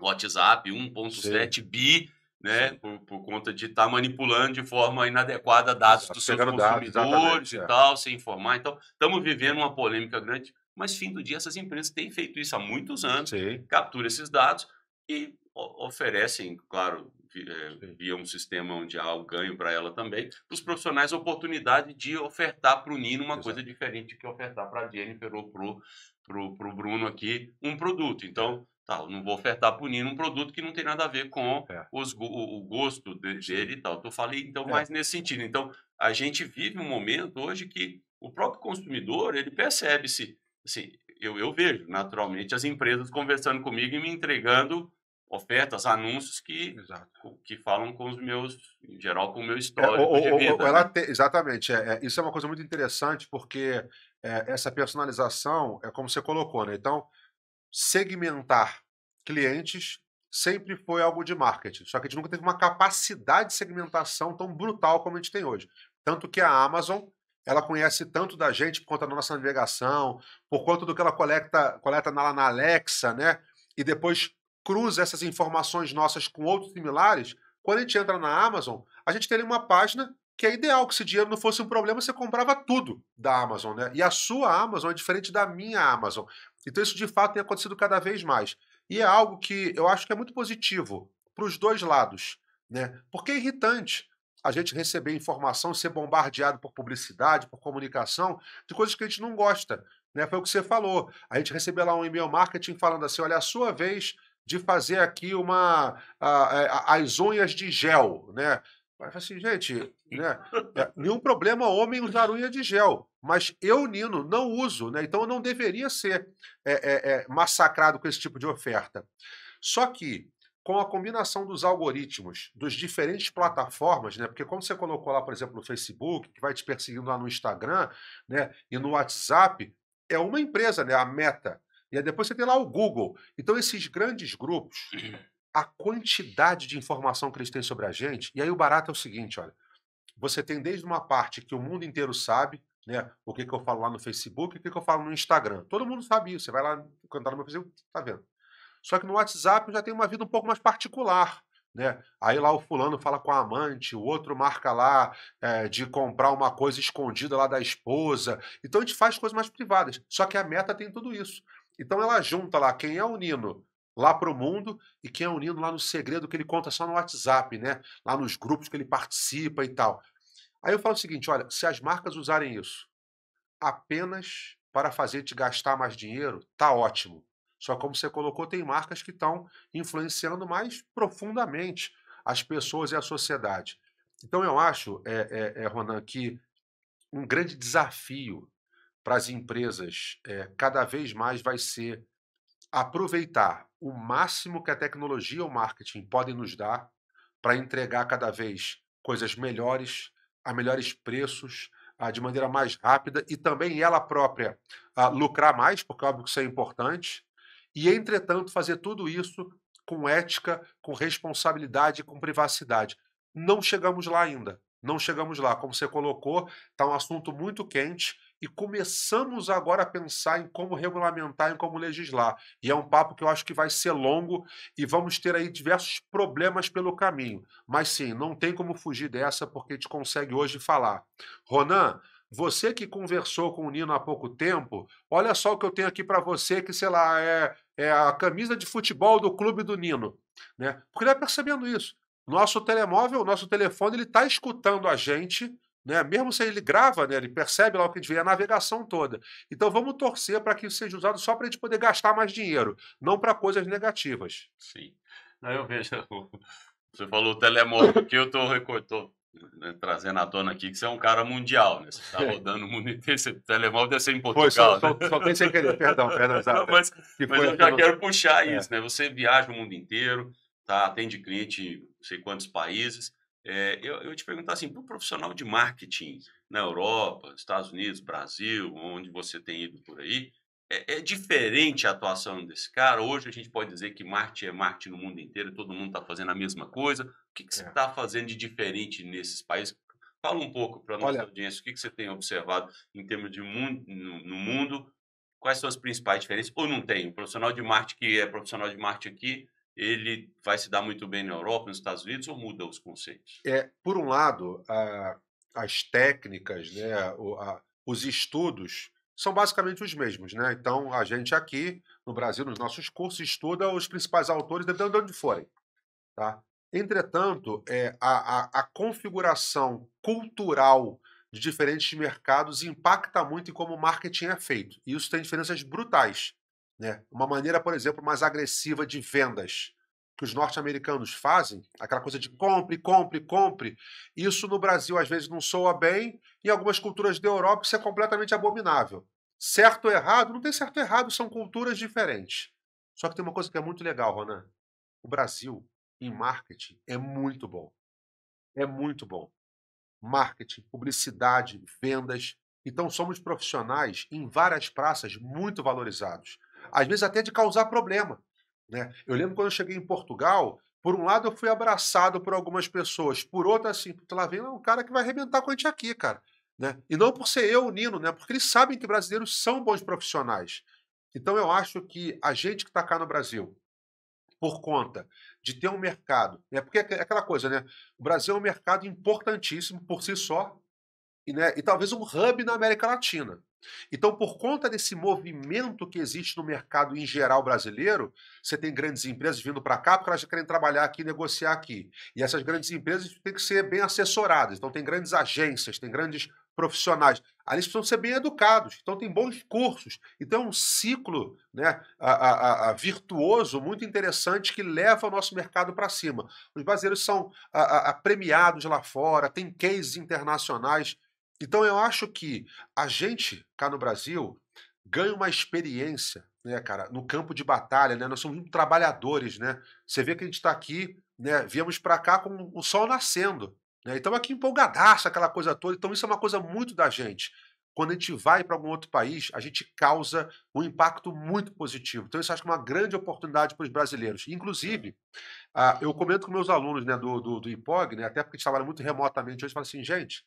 o WhatsApp 1.7 bi né, por, por, conta de estar tá manipulando de forma inadequada dados dos seus consumidores e é. tal, é. sem informar. Então, estamos vivendo uma polêmica grande, mas fim do dia essas empresas têm feito isso há muitos anos, capturam esses dados e oferecem, claro, é, via um sistema onde há o ganho para ela também, para os profissionais a oportunidade de ofertar para o Nino uma Exato. coisa diferente que ofertar para a Jennifer ou para o Bruno aqui um produto. Então, tá, eu não vou ofertar para o Nino um produto que não tem nada a ver com é. os, o, o, gosto dele e tal. Então, eu falei então, é. mais nesse sentido. Então, a gente vive um momento hoje que o próprio consumidor, ele percebe-se, assim, eu, eu vejo naturalmente as empresas conversando comigo e me entregando ofertas, anúncios que, que falam com os meus, em geral, com o meu é, histórico é, ou, de vida. Ou, ela né? exatamente. É, é, isso é uma coisa muito interessante, porque é, essa personalização é como você colocou, né? Então, segmentar clientes sempre foi algo de marketing, só que a gente nunca teve uma capacidade de segmentação tão brutal como a gente tem hoje. Tanto que a Amazon ela conhece tanto da gente por conta da nossa navegação, por conta do que ela coleta, coleta na, na Alexa, né? E depois cruza essas informações nossas com outros similares, quando a gente entra na Amazon, a gente tem uma página que é ideal, que se dinheiro não fosse um problema, você comprava tudo da Amazon, né? E a sua Amazon é diferente da minha Amazon. Então isso de fato tem acontecido cada vez mais. E é algo que eu acho que é muito positivo para os dois lados, né? Porque é irritante a gente receber informação, ser bombardeado por publicidade, por comunicação, de coisas que a gente não gosta. Né? Foi o que você falou. A gente recebeu lá um e-mail marketing falando assim: olha, a sua vez de fazer aqui uma a, é, a, as unhas de gel, né? Mas assim, gente, né? É, nenhum problema homem usar unha de gel, mas eu, Nino, não uso, né? Então eu não deveria ser é, é, é, massacrado com esse tipo de oferta. Só que com a combinação dos algoritmos dos diferentes plataformas, né? Porque como você colocou lá, por exemplo, no Facebook, que vai te perseguindo lá no Instagram, né? E no WhatsApp, é uma empresa, né? A Meta. E aí depois você tem lá o Google. Então, esses grandes grupos, a quantidade de informação que eles têm sobre a gente, e aí o barato é o seguinte, olha. Você tem desde uma parte que o mundo inteiro sabe, né? O que, que eu falo lá no Facebook, o que, que eu falo no Instagram. Todo mundo sabe isso. Você vai lá cantar no meu Facebook, tá vendo? Só que no WhatsApp eu já tem uma vida um pouco mais particular. Né? Aí lá o fulano fala com a amante, o outro marca lá é, de comprar uma coisa escondida lá da esposa. Então a gente faz coisas mais privadas. Só que a meta tem tudo isso. Então ela junta lá quem é o Nino lá pro mundo e quem é o Nino lá no segredo que ele conta só no WhatsApp, né? Lá nos grupos que ele participa e tal. Aí eu falo o seguinte, olha, se as marcas usarem isso apenas para fazer te gastar mais dinheiro, tá ótimo. Só como você colocou, tem marcas que estão influenciando mais profundamente as pessoas e a sociedade. Então eu acho, é, é, é, Ronan, que um grande desafio para as empresas é, cada vez mais vai ser aproveitar o máximo que a tecnologia e o marketing podem nos dar para entregar cada vez coisas melhores, a melhores preços, a, ah, de maneira mais rápida e também ela própria a, ah, lucrar mais, porque é óbvio que isso é importante, e entretanto fazer tudo isso com ética, com responsabilidade, com privacidade. Não chegamos lá ainda. Não chegamos lá. Como você colocou, está um assunto muito quente e começamos agora a pensar em como regulamentar, em como legislar. E é um papo que eu acho que vai ser longo e vamos ter aí diversos problemas pelo caminho. Mas sim, não tem como fugir dessa porque a gente consegue hoje falar. Ronan, você que conversou com o Nino há pouco tempo, olha só o que eu tenho aqui para você, que sei lá, é, é, a camisa de futebol do clube do Nino. Né? Porque ele está percebendo isso. Nosso telemóvel, nosso telefone, ele está escutando a gente né? Mesmo se ele grava, né? ele percebe lá o que a gente vê, a navegação toda. Então vamos torcer para que isso seja usado só para a gente poder gastar mais dinheiro, não para coisas negativas. Sim. eu vejo. Você falou o telemóvel que eu estou recortando né, trazendo à tona aqui que você é um cara mundial, né? Você está é. rodando o mundo inteiro, você telemóvel deve ser em Portugal. Foi, só, né? só, só tem sem querer, perdão, perdão. Não, mas, que mas eu já quero puxar é. isso, é. né? Você viaja o mundo inteiro, tá? atende cliente em não sei quantos países. É, eu, eu te perguntar assim, para o profissional de marketing na Europa, Estados Unidos, Brasil, onde você tem ido por aí, é, é, diferente a atuação desse cara? Hoje a gente pode dizer que marketing é marketing no mundo inteiro, todo mundo está fazendo a mesma coisa. O que, que você está é. fazendo de diferente nesses países? Fala um pouco para a nossa Olha, audiência, o que, que você tem observado em termos de mundo, no, no mundo, quais são as principais diferenças? Ou não tem? O profissional de marketing que é profissional de marketing aqui ele vai se dar muito bem na Europa, nos Estados Unidos, ou muda os conceitos? É, por um lado, a, as técnicas, né, a, os estudos são basicamente os mesmos, né? Então, a gente aqui no Brasil, nos nossos cursos, estuda os principais autores, dependendo de onde forem, tá? Entretanto, é, a, a, a configuração cultural de diferentes mercados impacta muito em como o marketing é feito. E isso tem diferenças brutais. Né? Uma maneira, por exemplo, mais agressiva de vendas que os norte-americanos fazem, aquela coisa de compre, compre, compre, isso no Brasil às vezes não soa bem, em algumas culturas da Europa isso é completamente abominável. Certo ou errado? Não tem certo ou errado, são culturas diferentes. Só que tem uma coisa que é muito legal, Ronan. O Brasil, em marketing, é muito bom. É muito bom. Marketing, publicidade, vendas. Então somos profissionais em várias praças muito valorizados às vezes até de causar problema. Né? Eu lembro quando eu cheguei em Portugal, por um lado eu fui abraçado por algumas pessoas, por outro assim, lá vem um cara que vai arrebentar com a gente aqui, cara. Né? E não por ser eu o Nino, né? porque eles sabem que brasileiros são bons profissionais. Então eu acho que a gente que está cá no Brasil, por conta de ter um mercado, né? porque é aquela coisa, né? o Brasil é um mercado importantíssimo por si só, e, né, e talvez um hub na América Latina. Então, por conta desse movimento que existe no mercado em geral brasileiro, você tem grandes empresas vindo para cá porque elas querem trabalhar aqui, negociar aqui. E essas grandes empresas têm que ser bem assessoradas. Então, tem grandes agências, tem grandes profissionais. Ali eles precisam ser bem educados, então tem bons cursos. Então é um ciclo né, a, a, a virtuoso, muito interessante, que leva o nosso mercado para cima. Os brasileiros são a, premiados lá fora, tem cases internacionais. Então eu acho que a gente cá no Brasil ganha uma experiência, né, cara, no campo de batalha, né? Nós somos trabalhadores, né? Você vê que a gente está aqui, né? Viemos para cá com o sol nascendo, né? Então aqui empolgadaço, aquela coisa toda. Então isso é uma coisa muito da gente. Quando a gente vai para algum outro país, a gente causa um impacto muito positivo. Então, isso acho que é uma grande oportunidade para os brasileiros. Inclusive, ah, eu comento com meus alunos né, do, do, do IPOG, né, até porque a gente trabalha muito remotamente hoje, eu falo assim, gente,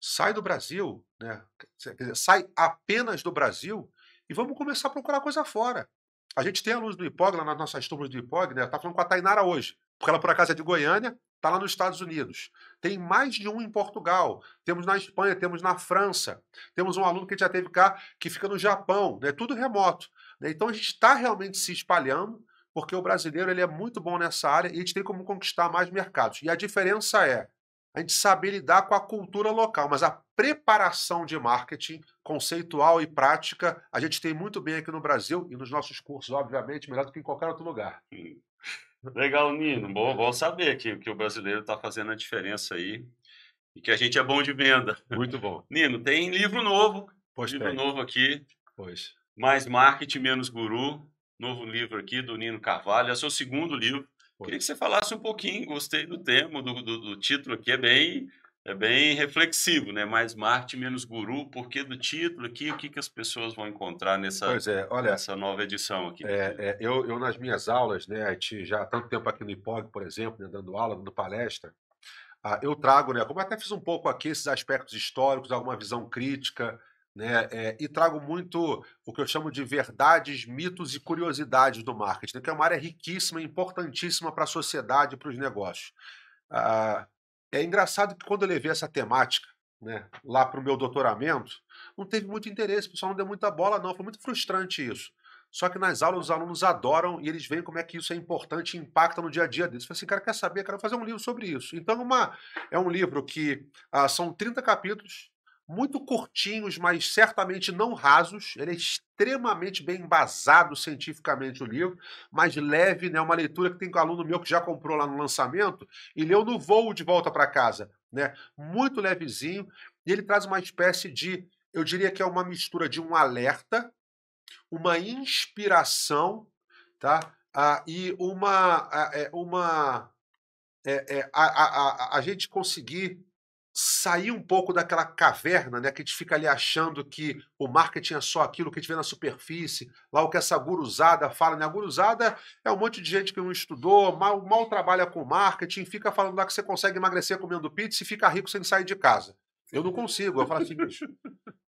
sai do Brasil, né? Dizer, sai apenas do Brasil e vamos começar a procurar coisa fora. A gente tem alunos do IPOG, lá nas nossas turmas do IPOG, né? Tá falando com a Tainara hoje, porque ela por acaso é de Goiânia, tá lá nos Estados Unidos. Tem mais de um em Portugal, temos na Espanha, temos na França, temos um aluno que já teve cá, que fica no Japão, né? Tudo remoto. Né? Então a gente está realmente se espalhando, porque o brasileiro ele é muito bom nessa área e a gente tem como conquistar mais mercados. E a diferença é, a gente saber lidar com a cultura local, mas a preparação de marketing conceitual e prática a gente tem muito bem aqui no Brasil e nos nossos cursos, obviamente, melhor do que em qualquer outro lugar. Legal, Nino. Bom, bom saber que, que o brasileiro está fazendo a diferença aí e que a gente é bom de venda. Muito bom. Nino, tem livro novo. Pois livro tem. novo aqui. Pois. Mais Marketing, Menos Guru. Novo livro aqui do Nino Carvalho. É o seu segundo livro. Queria que você falasse um pouquinho, gostei do tema, do, do, do título aqui, é bem, é bem reflexivo, né? Mais Marte, menos Guru, Por que do título aqui, o que, que as pessoas vão encontrar nessa, pois é, olha, nessa nova edição aqui. É, é, eu, eu, nas minhas aulas, né, a gente já há tanto tempo aqui no IPOG, por exemplo, né, dando aula, dando palestra, ah, eu trago, né, como até fiz um pouco aqui, esses aspectos históricos, alguma visão crítica, né? É, e trago muito o que eu chamo de verdades, mitos e curiosidades do marketing, né, que é uma área riquíssima, importantíssima para a sociedade e para os negócios. Ah, é engraçado que quando eu levei essa temática né, lá para o meu doutoramento, não teve muito interesse, o pessoal não deu muita bola, não. Foi muito frustrante isso. Só que nas aulas os alunos adoram e eles veem como é que isso é importante e impacta no dia a dia deles. Eu falei assim, cara, quer saber? Quero fazer um livro sobre isso. Então, uma, é um livro que ah, são 30 capítulos, muito curtinhos, mas certamente não rasos. Ele é extremamente bem embasado cientificamente o livro, mas leve, né? Uma leitura que tem um aluno meu que já comprou lá no lançamento e leu no voo de volta para casa, né? Muito levezinho. E ele traz uma espécie de, eu diria que é uma mistura de um alerta, uma inspiração, tá? Ah, e uma, ah, é, uma é, é, a, a, a, a gente conseguir sair um pouco daquela caverna, né, que a gente fica ali achando que o marketing é só aquilo que a gente vê na superfície, lá o que essa guruzada fala, né? A guruzada é um monte de gente que não estudou, mal, mal trabalha com marketing, fica falando lá que você consegue emagrecer comendo pizza e fica rico sem sair de casa. Eu não consigo. Eu falo assim, bicho,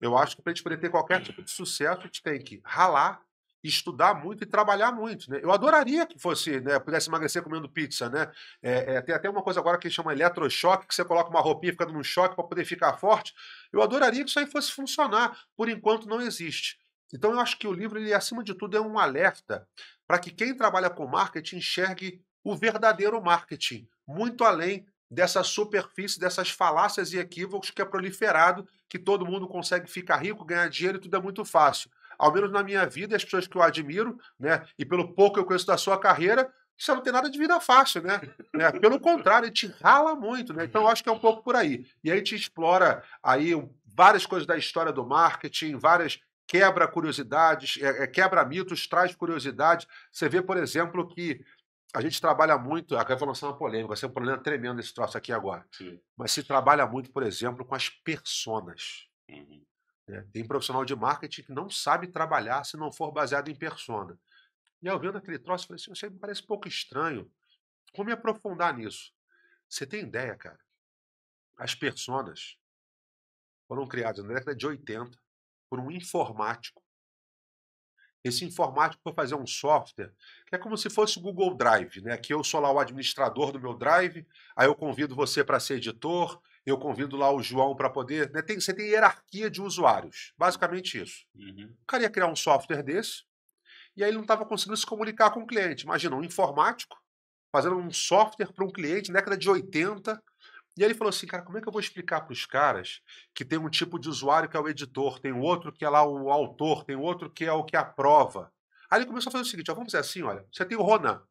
eu acho que para a gente poder ter qualquer tipo de sucesso, a gente tem que ralar, estudar muito e trabalhar muito, né? Eu adoraria que fosse, né, pudesse emagrecer comendo pizza, né? É, é, tem até uma coisa agora que chama eletrochoque, que você coloca uma roupinha ficando num choque para poder ficar forte. Eu adoraria que isso aí fosse funcionar, por enquanto não existe. Então eu acho que o livro, ele acima de tudo é um alerta para que quem trabalha com marketing enxergue o verdadeiro marketing, muito além dessa superfície, dessas falácias e equívocos que é proliferado, que todo mundo consegue ficar rico, ganhar dinheiro e tudo é muito fácil ao menos na minha vida, e as pessoas que eu admiro, né? E pelo pouco que eu conheço da sua carreira, você não tem nada de vida fácil, né? né? Pelo contrário, ele te rala muito, né? Então eu acho que é um pouco por aí. E aí te explora aí várias coisas da história do marketing, várias quebra curiosidades, é, é quebra mitos, traz curiosidade. Você vê, por exemplo, que a gente trabalha muito, agora vou lançar uma polêmica, vai ser um problema tremendo esse troço aqui agora. Sim. Mas se trabalha muito, por exemplo, com as personas. Uhum. Né? Tem profissional de marketing que não sabe trabalhar se não for baseado em persona. E eu vendo aquele troço, falei assim, isso me parece um pouco estranho. Como me aprofundar nisso? Você tem ideia, cara? As personas foram criadas na década de 80 por um informático. Esse informático foi fazer um software que é como se fosse o Google Drive, né? Que eu sou lá o administrador do meu Drive, aí eu convido você para ser editor, eu convido lá o João para poder. Né, tem, você tem hierarquia de usuários, basicamente isso. Uhum. O cara ia criar um software desse, e aí ele não estava conseguindo se comunicar com o cliente. Imagina, um informático fazendo um software para um cliente na década de 80. E aí ele falou assim, cara, como é que eu vou explicar para os caras que tem um tipo de usuário que é o editor, tem outro que é lá o autor, tem outro que é o que aprova. Aí ele começou a fazer o seguinte, ó, vamos dizer assim, olha, você tem o Ronan.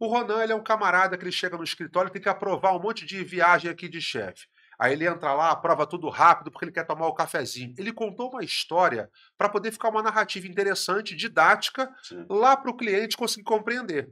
O Ronan ele é um camarada que ele chega no escritório e tem que aprovar um monte de viagem aqui de chefe. Aí ele entra lá, aprova tudo rápido porque ele quer tomar o cafezinho. Ele contou uma história para poder ficar uma narrativa interessante, didática, Sim. lá para o cliente conseguir compreender.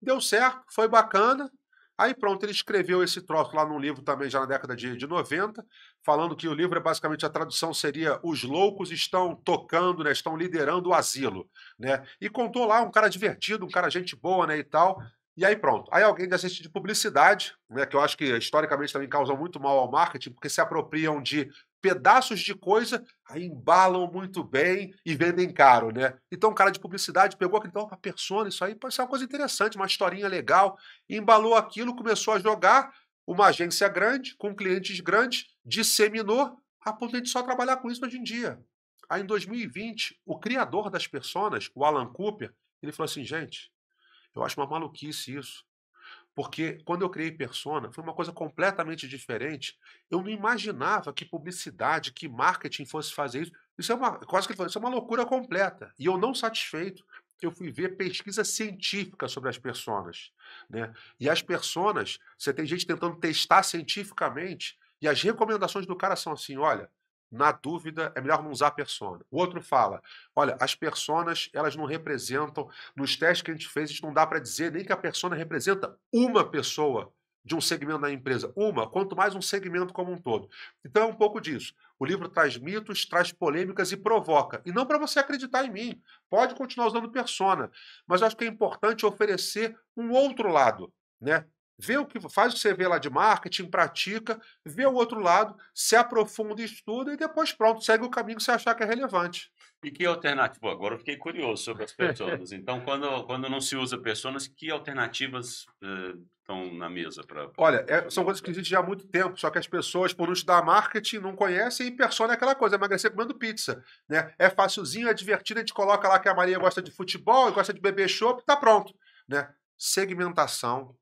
Deu certo, foi bacana. Aí pronto, ele escreveu esse troço lá num livro também, já na década de, de 90, falando que o livro é basicamente a tradução seria Os Loucos Estão Tocando, né, estão liderando o asilo. Né? E contou lá um cara divertido, um cara gente boa né, e tal. E aí pronto. Aí alguém da agência de publicidade, né, que eu acho que historicamente também causa muito mal ao marketing, porque se apropriam de pedaços de coisa, aí embalam muito bem e vendem caro, né? Então o cara de publicidade pegou aquilo então, persona, isso aí pode ser uma coisa interessante, uma historinha legal, embalou aquilo, começou a jogar uma agência grande, com clientes grandes, disseminou, a ah, ponto de só trabalhar com isso hoje em dia. Aí em 2020, o criador das personas, o Alan Cooper, ele falou assim, gente, eu acho uma maluquice isso. Porque quando eu criei Persona, foi uma coisa completamente diferente. Eu não imaginava que publicidade, que marketing fosse fazer isso. Isso é uma, quase que isso é uma loucura completa. E eu não satisfeito, eu fui ver pesquisa científica sobre as personas. Né? E as personas, você tem gente tentando testar cientificamente, e as recomendações do cara são assim: olha, na dúvida, é melhor não usar persona. O outro fala, olha, as personas, elas não representam, nos testes que a gente fez, a gente não dá para dizer nem que a persona representa uma pessoa de um segmento da empresa. Uma, quanto mais um segmento como um todo. Então é um pouco disso. O livro traz mitos, traz polêmicas e provoca. E não para você acreditar em mim. Pode continuar usando persona. Mas eu acho que é importante oferecer um outro lado. Né? vê o que faz o que você vê lá de marketing, pratica, vê o outro lado, se aprofunda, estuda e depois pronto, segue o caminho que você achar que é relevante. E que alternativa? Agora eu fiquei curioso sobre as pessoas. Então, quando, quando não se usa pessoas, que alternativas eh, estão na mesa para. Olha, é, são coisas que existem já há muito tempo, só que as pessoas, por não estudar marketing, não conhecem e persona é aquela coisa, emagrecer comendo pizza. Né? É facilzinho, é divertido, a gente coloca lá que a Maria gosta de futebol, gosta de beber chopp, tá pronto. Né? Segmentação,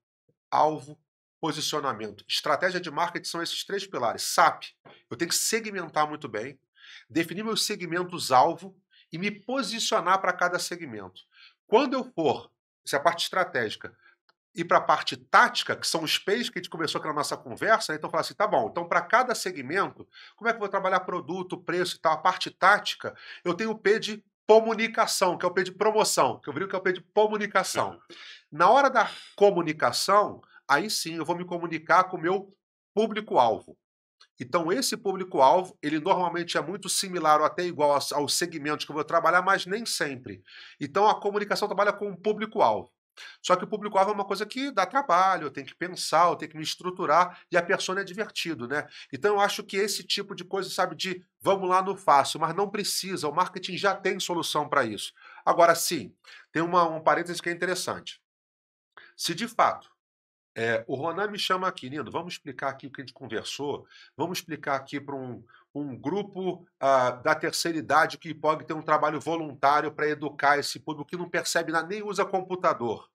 alvo, posicionamento. Estratégia de marketing são esses três pilares. SAP, eu tenho que segmentar muito bem, definir meus segmentos alvo e me posicionar para cada segmento. Quando eu for, isso é a parte estratégica, e para a parte tática, que são os P's que a gente começou aqui na nossa conversa, né, então falar assim, tá bom, então para cada segmento, como é que eu vou trabalhar produto, preço e tal? A parte tática, eu tenho o P de comunicação, que é o P de promoção, que eu brinco que é o P de comunicação. Na hora da comunicação, aí sim eu vou me comunicar com o meu público-alvo. Então, esse público-alvo, ele normalmente é muito similar ou até igual aos, aos segmentos que eu vou trabalhar, mas nem sempre. Então, a comunicação trabalha com o público-alvo. Só que o público-alvo é uma coisa que dá trabalho, eu tenho que pensar, eu tenho que me estruturar, e a persona é divertido, né? Então eu acho que esse tipo de coisa, sabe, de vamos lá no fácil, mas não precisa, o marketing já tem solução para isso. Agora sim, tem uma, um parênteses que é interessante. Se de fato é, o Ronan me chama aqui, Nino, vamos explicar aqui o que a gente conversou, vamos explicar aqui para um, um grupo uh, da terceira idade que pode ter um trabalho voluntário para educar esse público que não percebe nada, nem usa computador.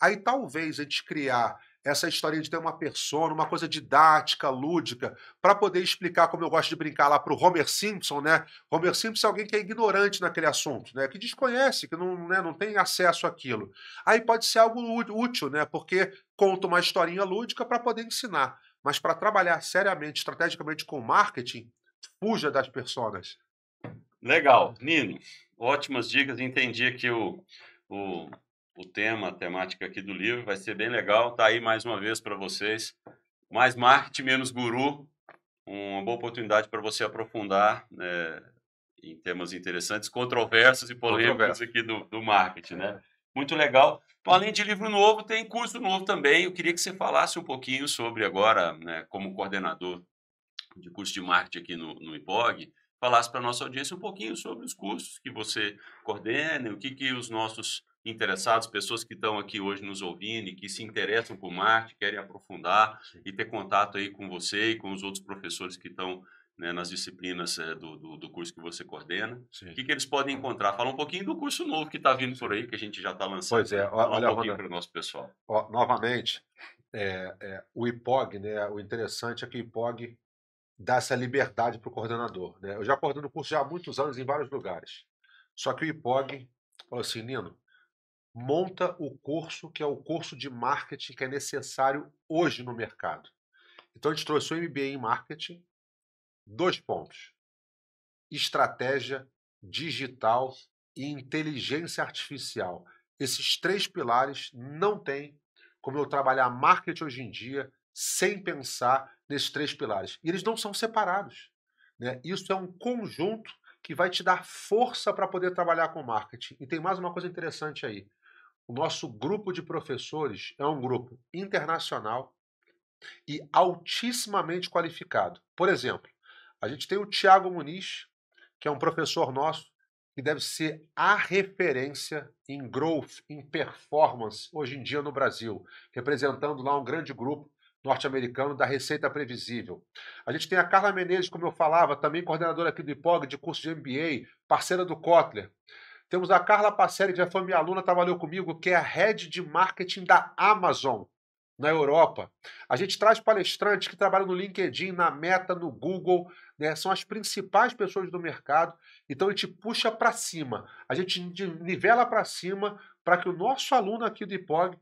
Aí talvez a gente criar essa história de ter uma persona, uma coisa didática, lúdica, para poder explicar como eu gosto de brincar lá para o Homer Simpson, né? Homer Simpson é alguém que é ignorante naquele assunto, né? Que desconhece, que não, né, não tem acesso àquilo. Aí pode ser algo útil, né? Porque conta uma historinha lúdica para poder ensinar. Mas para trabalhar seriamente, estrategicamente com marketing, fuja das personas. Legal, Nino. Ótimas dicas. Entendi aqui o, o, o tema, a temática aqui do livro. Vai ser bem legal. Tá aí mais uma vez para vocês. Mais marketing, menos guru. Uma boa oportunidade para você aprofundar né, em temas interessantes, controversos e polêmicos aqui do, do marketing, né? Muito legal. Então, além de livro novo, tem curso novo também. Eu queria que você falasse um pouquinho sobre agora, né, como coordenador de curso de marketing aqui no, no IPOG, falasse para a nossa audiência um pouquinho sobre os cursos que você coordena, o que, que os nossos interessados, pessoas que estão aqui hoje nos ouvindo e que se interessam por marketing, querem aprofundar e ter contato aí com você e com os outros professores que estão né, nas disciplinas é, do, do, do, curso que você coordena. Sim. O que, que eles podem encontrar? Fala um pouquinho do curso novo que está vindo por aí, que a gente já está lançando. Pois é, olha, um pouquinho para o nosso pessoal. Ó, novamente, é, é, o IPOG, né, o interessante é que o IPOG dar essa liberdade para o coordenador. Né? Eu já coordeno curso já há muitos anos em vários lugares. Só que o IPOG falou assim, Nino, monta o curso que é o curso de marketing que é necessário hoje no mercado. Então a gente trouxe o MBA em marketing, dois pontos: estratégia digital e inteligência artificial. Esses três pilares não tem como eu trabalhar marketing hoje em dia sem pensar nesses três pilares. E eles não são separados. Né? Isso é um conjunto que vai te dar força para poder trabalhar com marketing. E tem mais uma coisa interessante aí. O nosso grupo de professores é um grupo internacional e altissimamente qualificado. Por exemplo, a gente tem o Tiago Muniz, que é um professor nosso, que deve ser a referência em growth, em performance, hoje em dia no Brasil, representando lá um grande grupo norte-americano da receita previsível. A gente tem a Carla Menezes, como eu falava, também coordenadora aqui do IPOG de curso de MBA, parceira do Kotler. Temos a Carla Passeri, que já foi minha aluna, trabalhou tá, comigo, que é a head de marketing da Amazon na Europa. A gente traz palestrantes que trabalham no LinkedIn, na Meta, no Google, né? são as principais pessoas do mercado. Então a gente puxa para cima, a gente nivela para cima para que o nosso aluno aqui do IPOG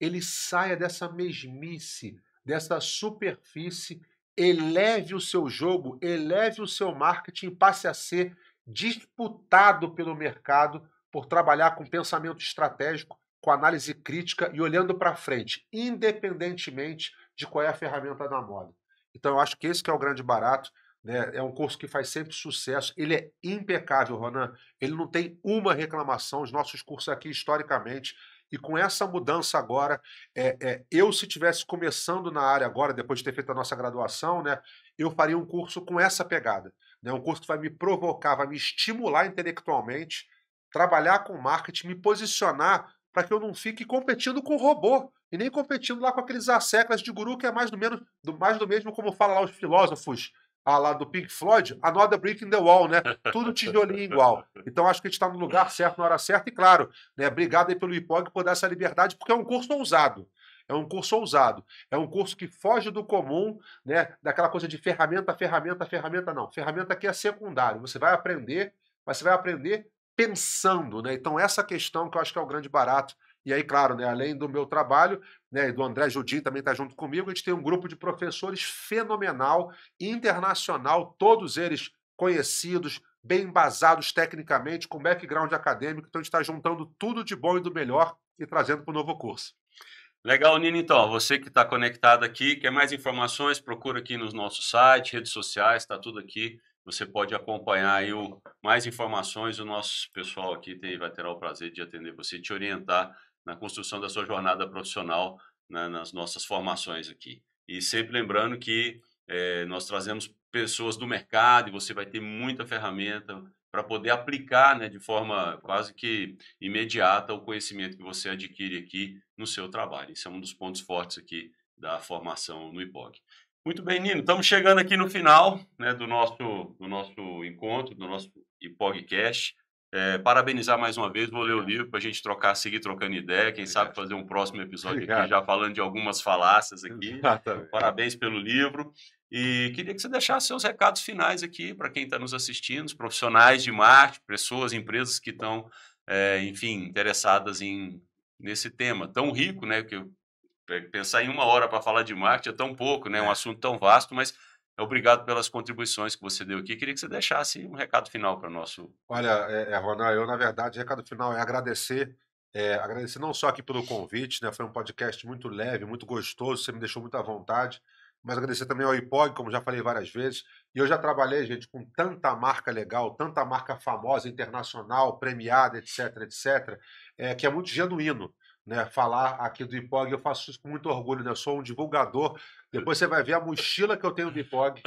ele saia dessa mesmice dessa superfície, eleve o seu jogo, eleve o seu marketing, passe a ser disputado pelo mercado por trabalhar com pensamento estratégico, com análise crítica e olhando para frente, independentemente de qual é a ferramenta da moda. Então eu acho que esse que é o grande barato, né? É um curso que faz sempre sucesso, ele é impecável, Ronan. Ele não tem uma reclamação. Os nossos cursos aqui historicamente e com essa mudança agora, é, é, eu se tivesse começando na área agora, depois de ter feito a nossa graduação, né, eu faria um curso com essa pegada. Né, um curso que vai me provocar, vai me estimular intelectualmente, trabalhar com marketing, me posicionar para que eu não fique competindo com o robô e nem competindo lá com aqueles asseclas de guru que é mais do, menos, do, mais do mesmo como falam lá os filósofos a lá do Pink Floyd, a Another Brick in the Wall, né? Tudo tijolinho igual. Então acho que a gente está no lugar certo, na hora certa, e claro, né? Obrigado aí pelo IPOG por dar essa liberdade, porque é um curso ousado. É um curso ousado, é um curso que foge do comum, né? Daquela coisa de ferramenta, ferramenta, ferramenta, não. Ferramenta aqui é secundário. Você vai aprender, mas você vai aprender pensando, né? Então essa questão que eu acho que é o grande barato e aí, claro, né, além do meu trabalho, né, e do André Judim também está junto comigo, a gente tem um grupo de professores fenomenal, internacional, todos eles conhecidos, bem embasados tecnicamente, com background acadêmico, então a gente está juntando tudo de bom e do melhor e trazendo para o novo curso. Legal, Nino. Então, você que está conectado aqui, quer mais informações, procura aqui nos nossos sites, redes sociais, está tudo aqui. Você pode acompanhar aí o, mais informações. O nosso pessoal aqui tem, vai ter o prazer de atender você, te orientar na construção da sua jornada profissional né, nas nossas formações aqui. E sempre lembrando que é, nós trazemos pessoas do mercado e você vai ter muita ferramenta para poder aplicar né, de forma quase que imediata o conhecimento que você adquire aqui no seu trabalho. Isso é um dos pontos fortes aqui da formação no IPOG. Muito bem, Nino, estamos chegando aqui no final né, do, nosso, do nosso encontro, do nosso IPOGcast. É, parabenizar mais uma vez, vou ler o livro para a gente trocar, seguir trocando ideia. Quem Obrigado. sabe fazer um próximo episódio Obrigado. aqui, já falando de algumas falácias aqui. Exatamente. Parabéns pelo livro. E queria que você deixasse seus recados finais aqui para quem está nos assistindo, os profissionais de marketing, pessoas, empresas que estão, é, enfim, interessadas em, nesse tema tão rico, né? Que pensar em uma hora para falar de marketing é tão pouco, né? Um é. assunto tão vasto, mas Obrigado pelas contribuições que você deu aqui. Queria que você deixasse um recado final para o nosso. Olha, é, é, eu, na verdade, o recado final é agradecer. É, agradecer não só aqui pelo convite, né? Foi um podcast muito leve, muito gostoso, você me deixou muito à vontade. Mas agradecer também ao IPOG, como já falei várias vezes. E eu já trabalhei, gente, com tanta marca legal, tanta marca famosa, internacional, premiada, etc, etc, é, que é muito genuíno né, falar aqui do IPOG, eu faço isso com muito orgulho, né? Eu sou um divulgador. Depois você vai ver a mochila que eu tenho do IPOG,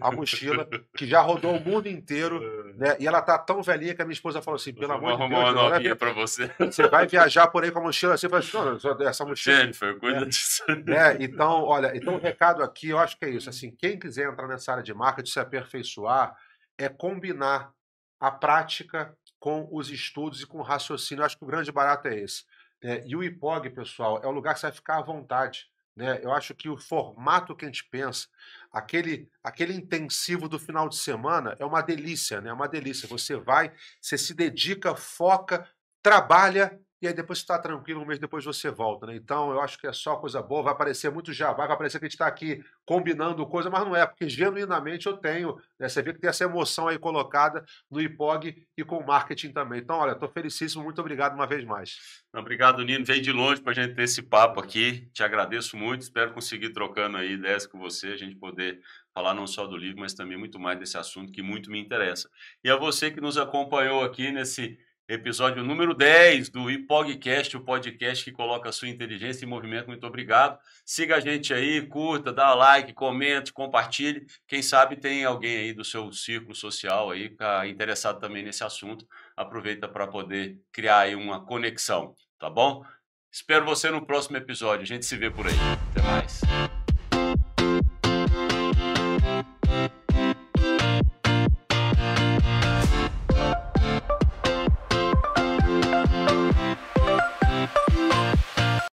a mochila que já rodou o mundo inteiro, né? E ela tá tão velhinha que a minha esposa falou assim: pelo amor de Deus, uma é novinha para você. Você vai viajar por aí com a mochila assim, fala assim, essa mochila. Jennifer, cuida né? disso. Né? Então, olha, então o recado aqui, eu acho que é isso. Assim, quem quiser entrar nessa área de marketing, se aperfeiçoar, é combinar a prática com os estudos e com o raciocínio. Eu acho que o grande barato é esse. É, e o IPOG, pessoal, é o lugar que você vai ficar à vontade. Né? Eu acho que o formato que a gente pensa, aquele, aquele intensivo do final de semana, é uma delícia, né? É uma delícia. Você vai, você se dedica, foca, trabalha e aí depois está tranquilo, um mês depois você volta, né? Então eu acho que é só coisa boa, vai aparecer muito jabá, vai parecer que a gente está aqui combinando coisa, mas não é, porque genuinamente eu tenho, né? Você vê que tem essa emoção aí colocada no IPOG e com o marketing também. Então, olha, estou felicíssimo, muito obrigado uma vez mais. Obrigado, Nino. Veio de longe para a gente ter esse papo aqui. Te agradeço muito, espero conseguir trocando aí ideias com você, a gente poder falar não só do livro, mas também muito mais desse assunto que muito me interessa. E a você que nos acompanhou aqui nesse episódio número 10 do IPOGCast, o podcast que coloca a sua inteligência em movimento. Muito obrigado. Siga a gente aí, curta, dá like, comente, compartilhe. Quem sabe tem alguém aí do seu círculo social aí tá interessado também nesse assunto. Aproveita para poder criar aí uma conexão, tá bom? Espero você no próximo episódio. A gente se vê por aí. Até mais.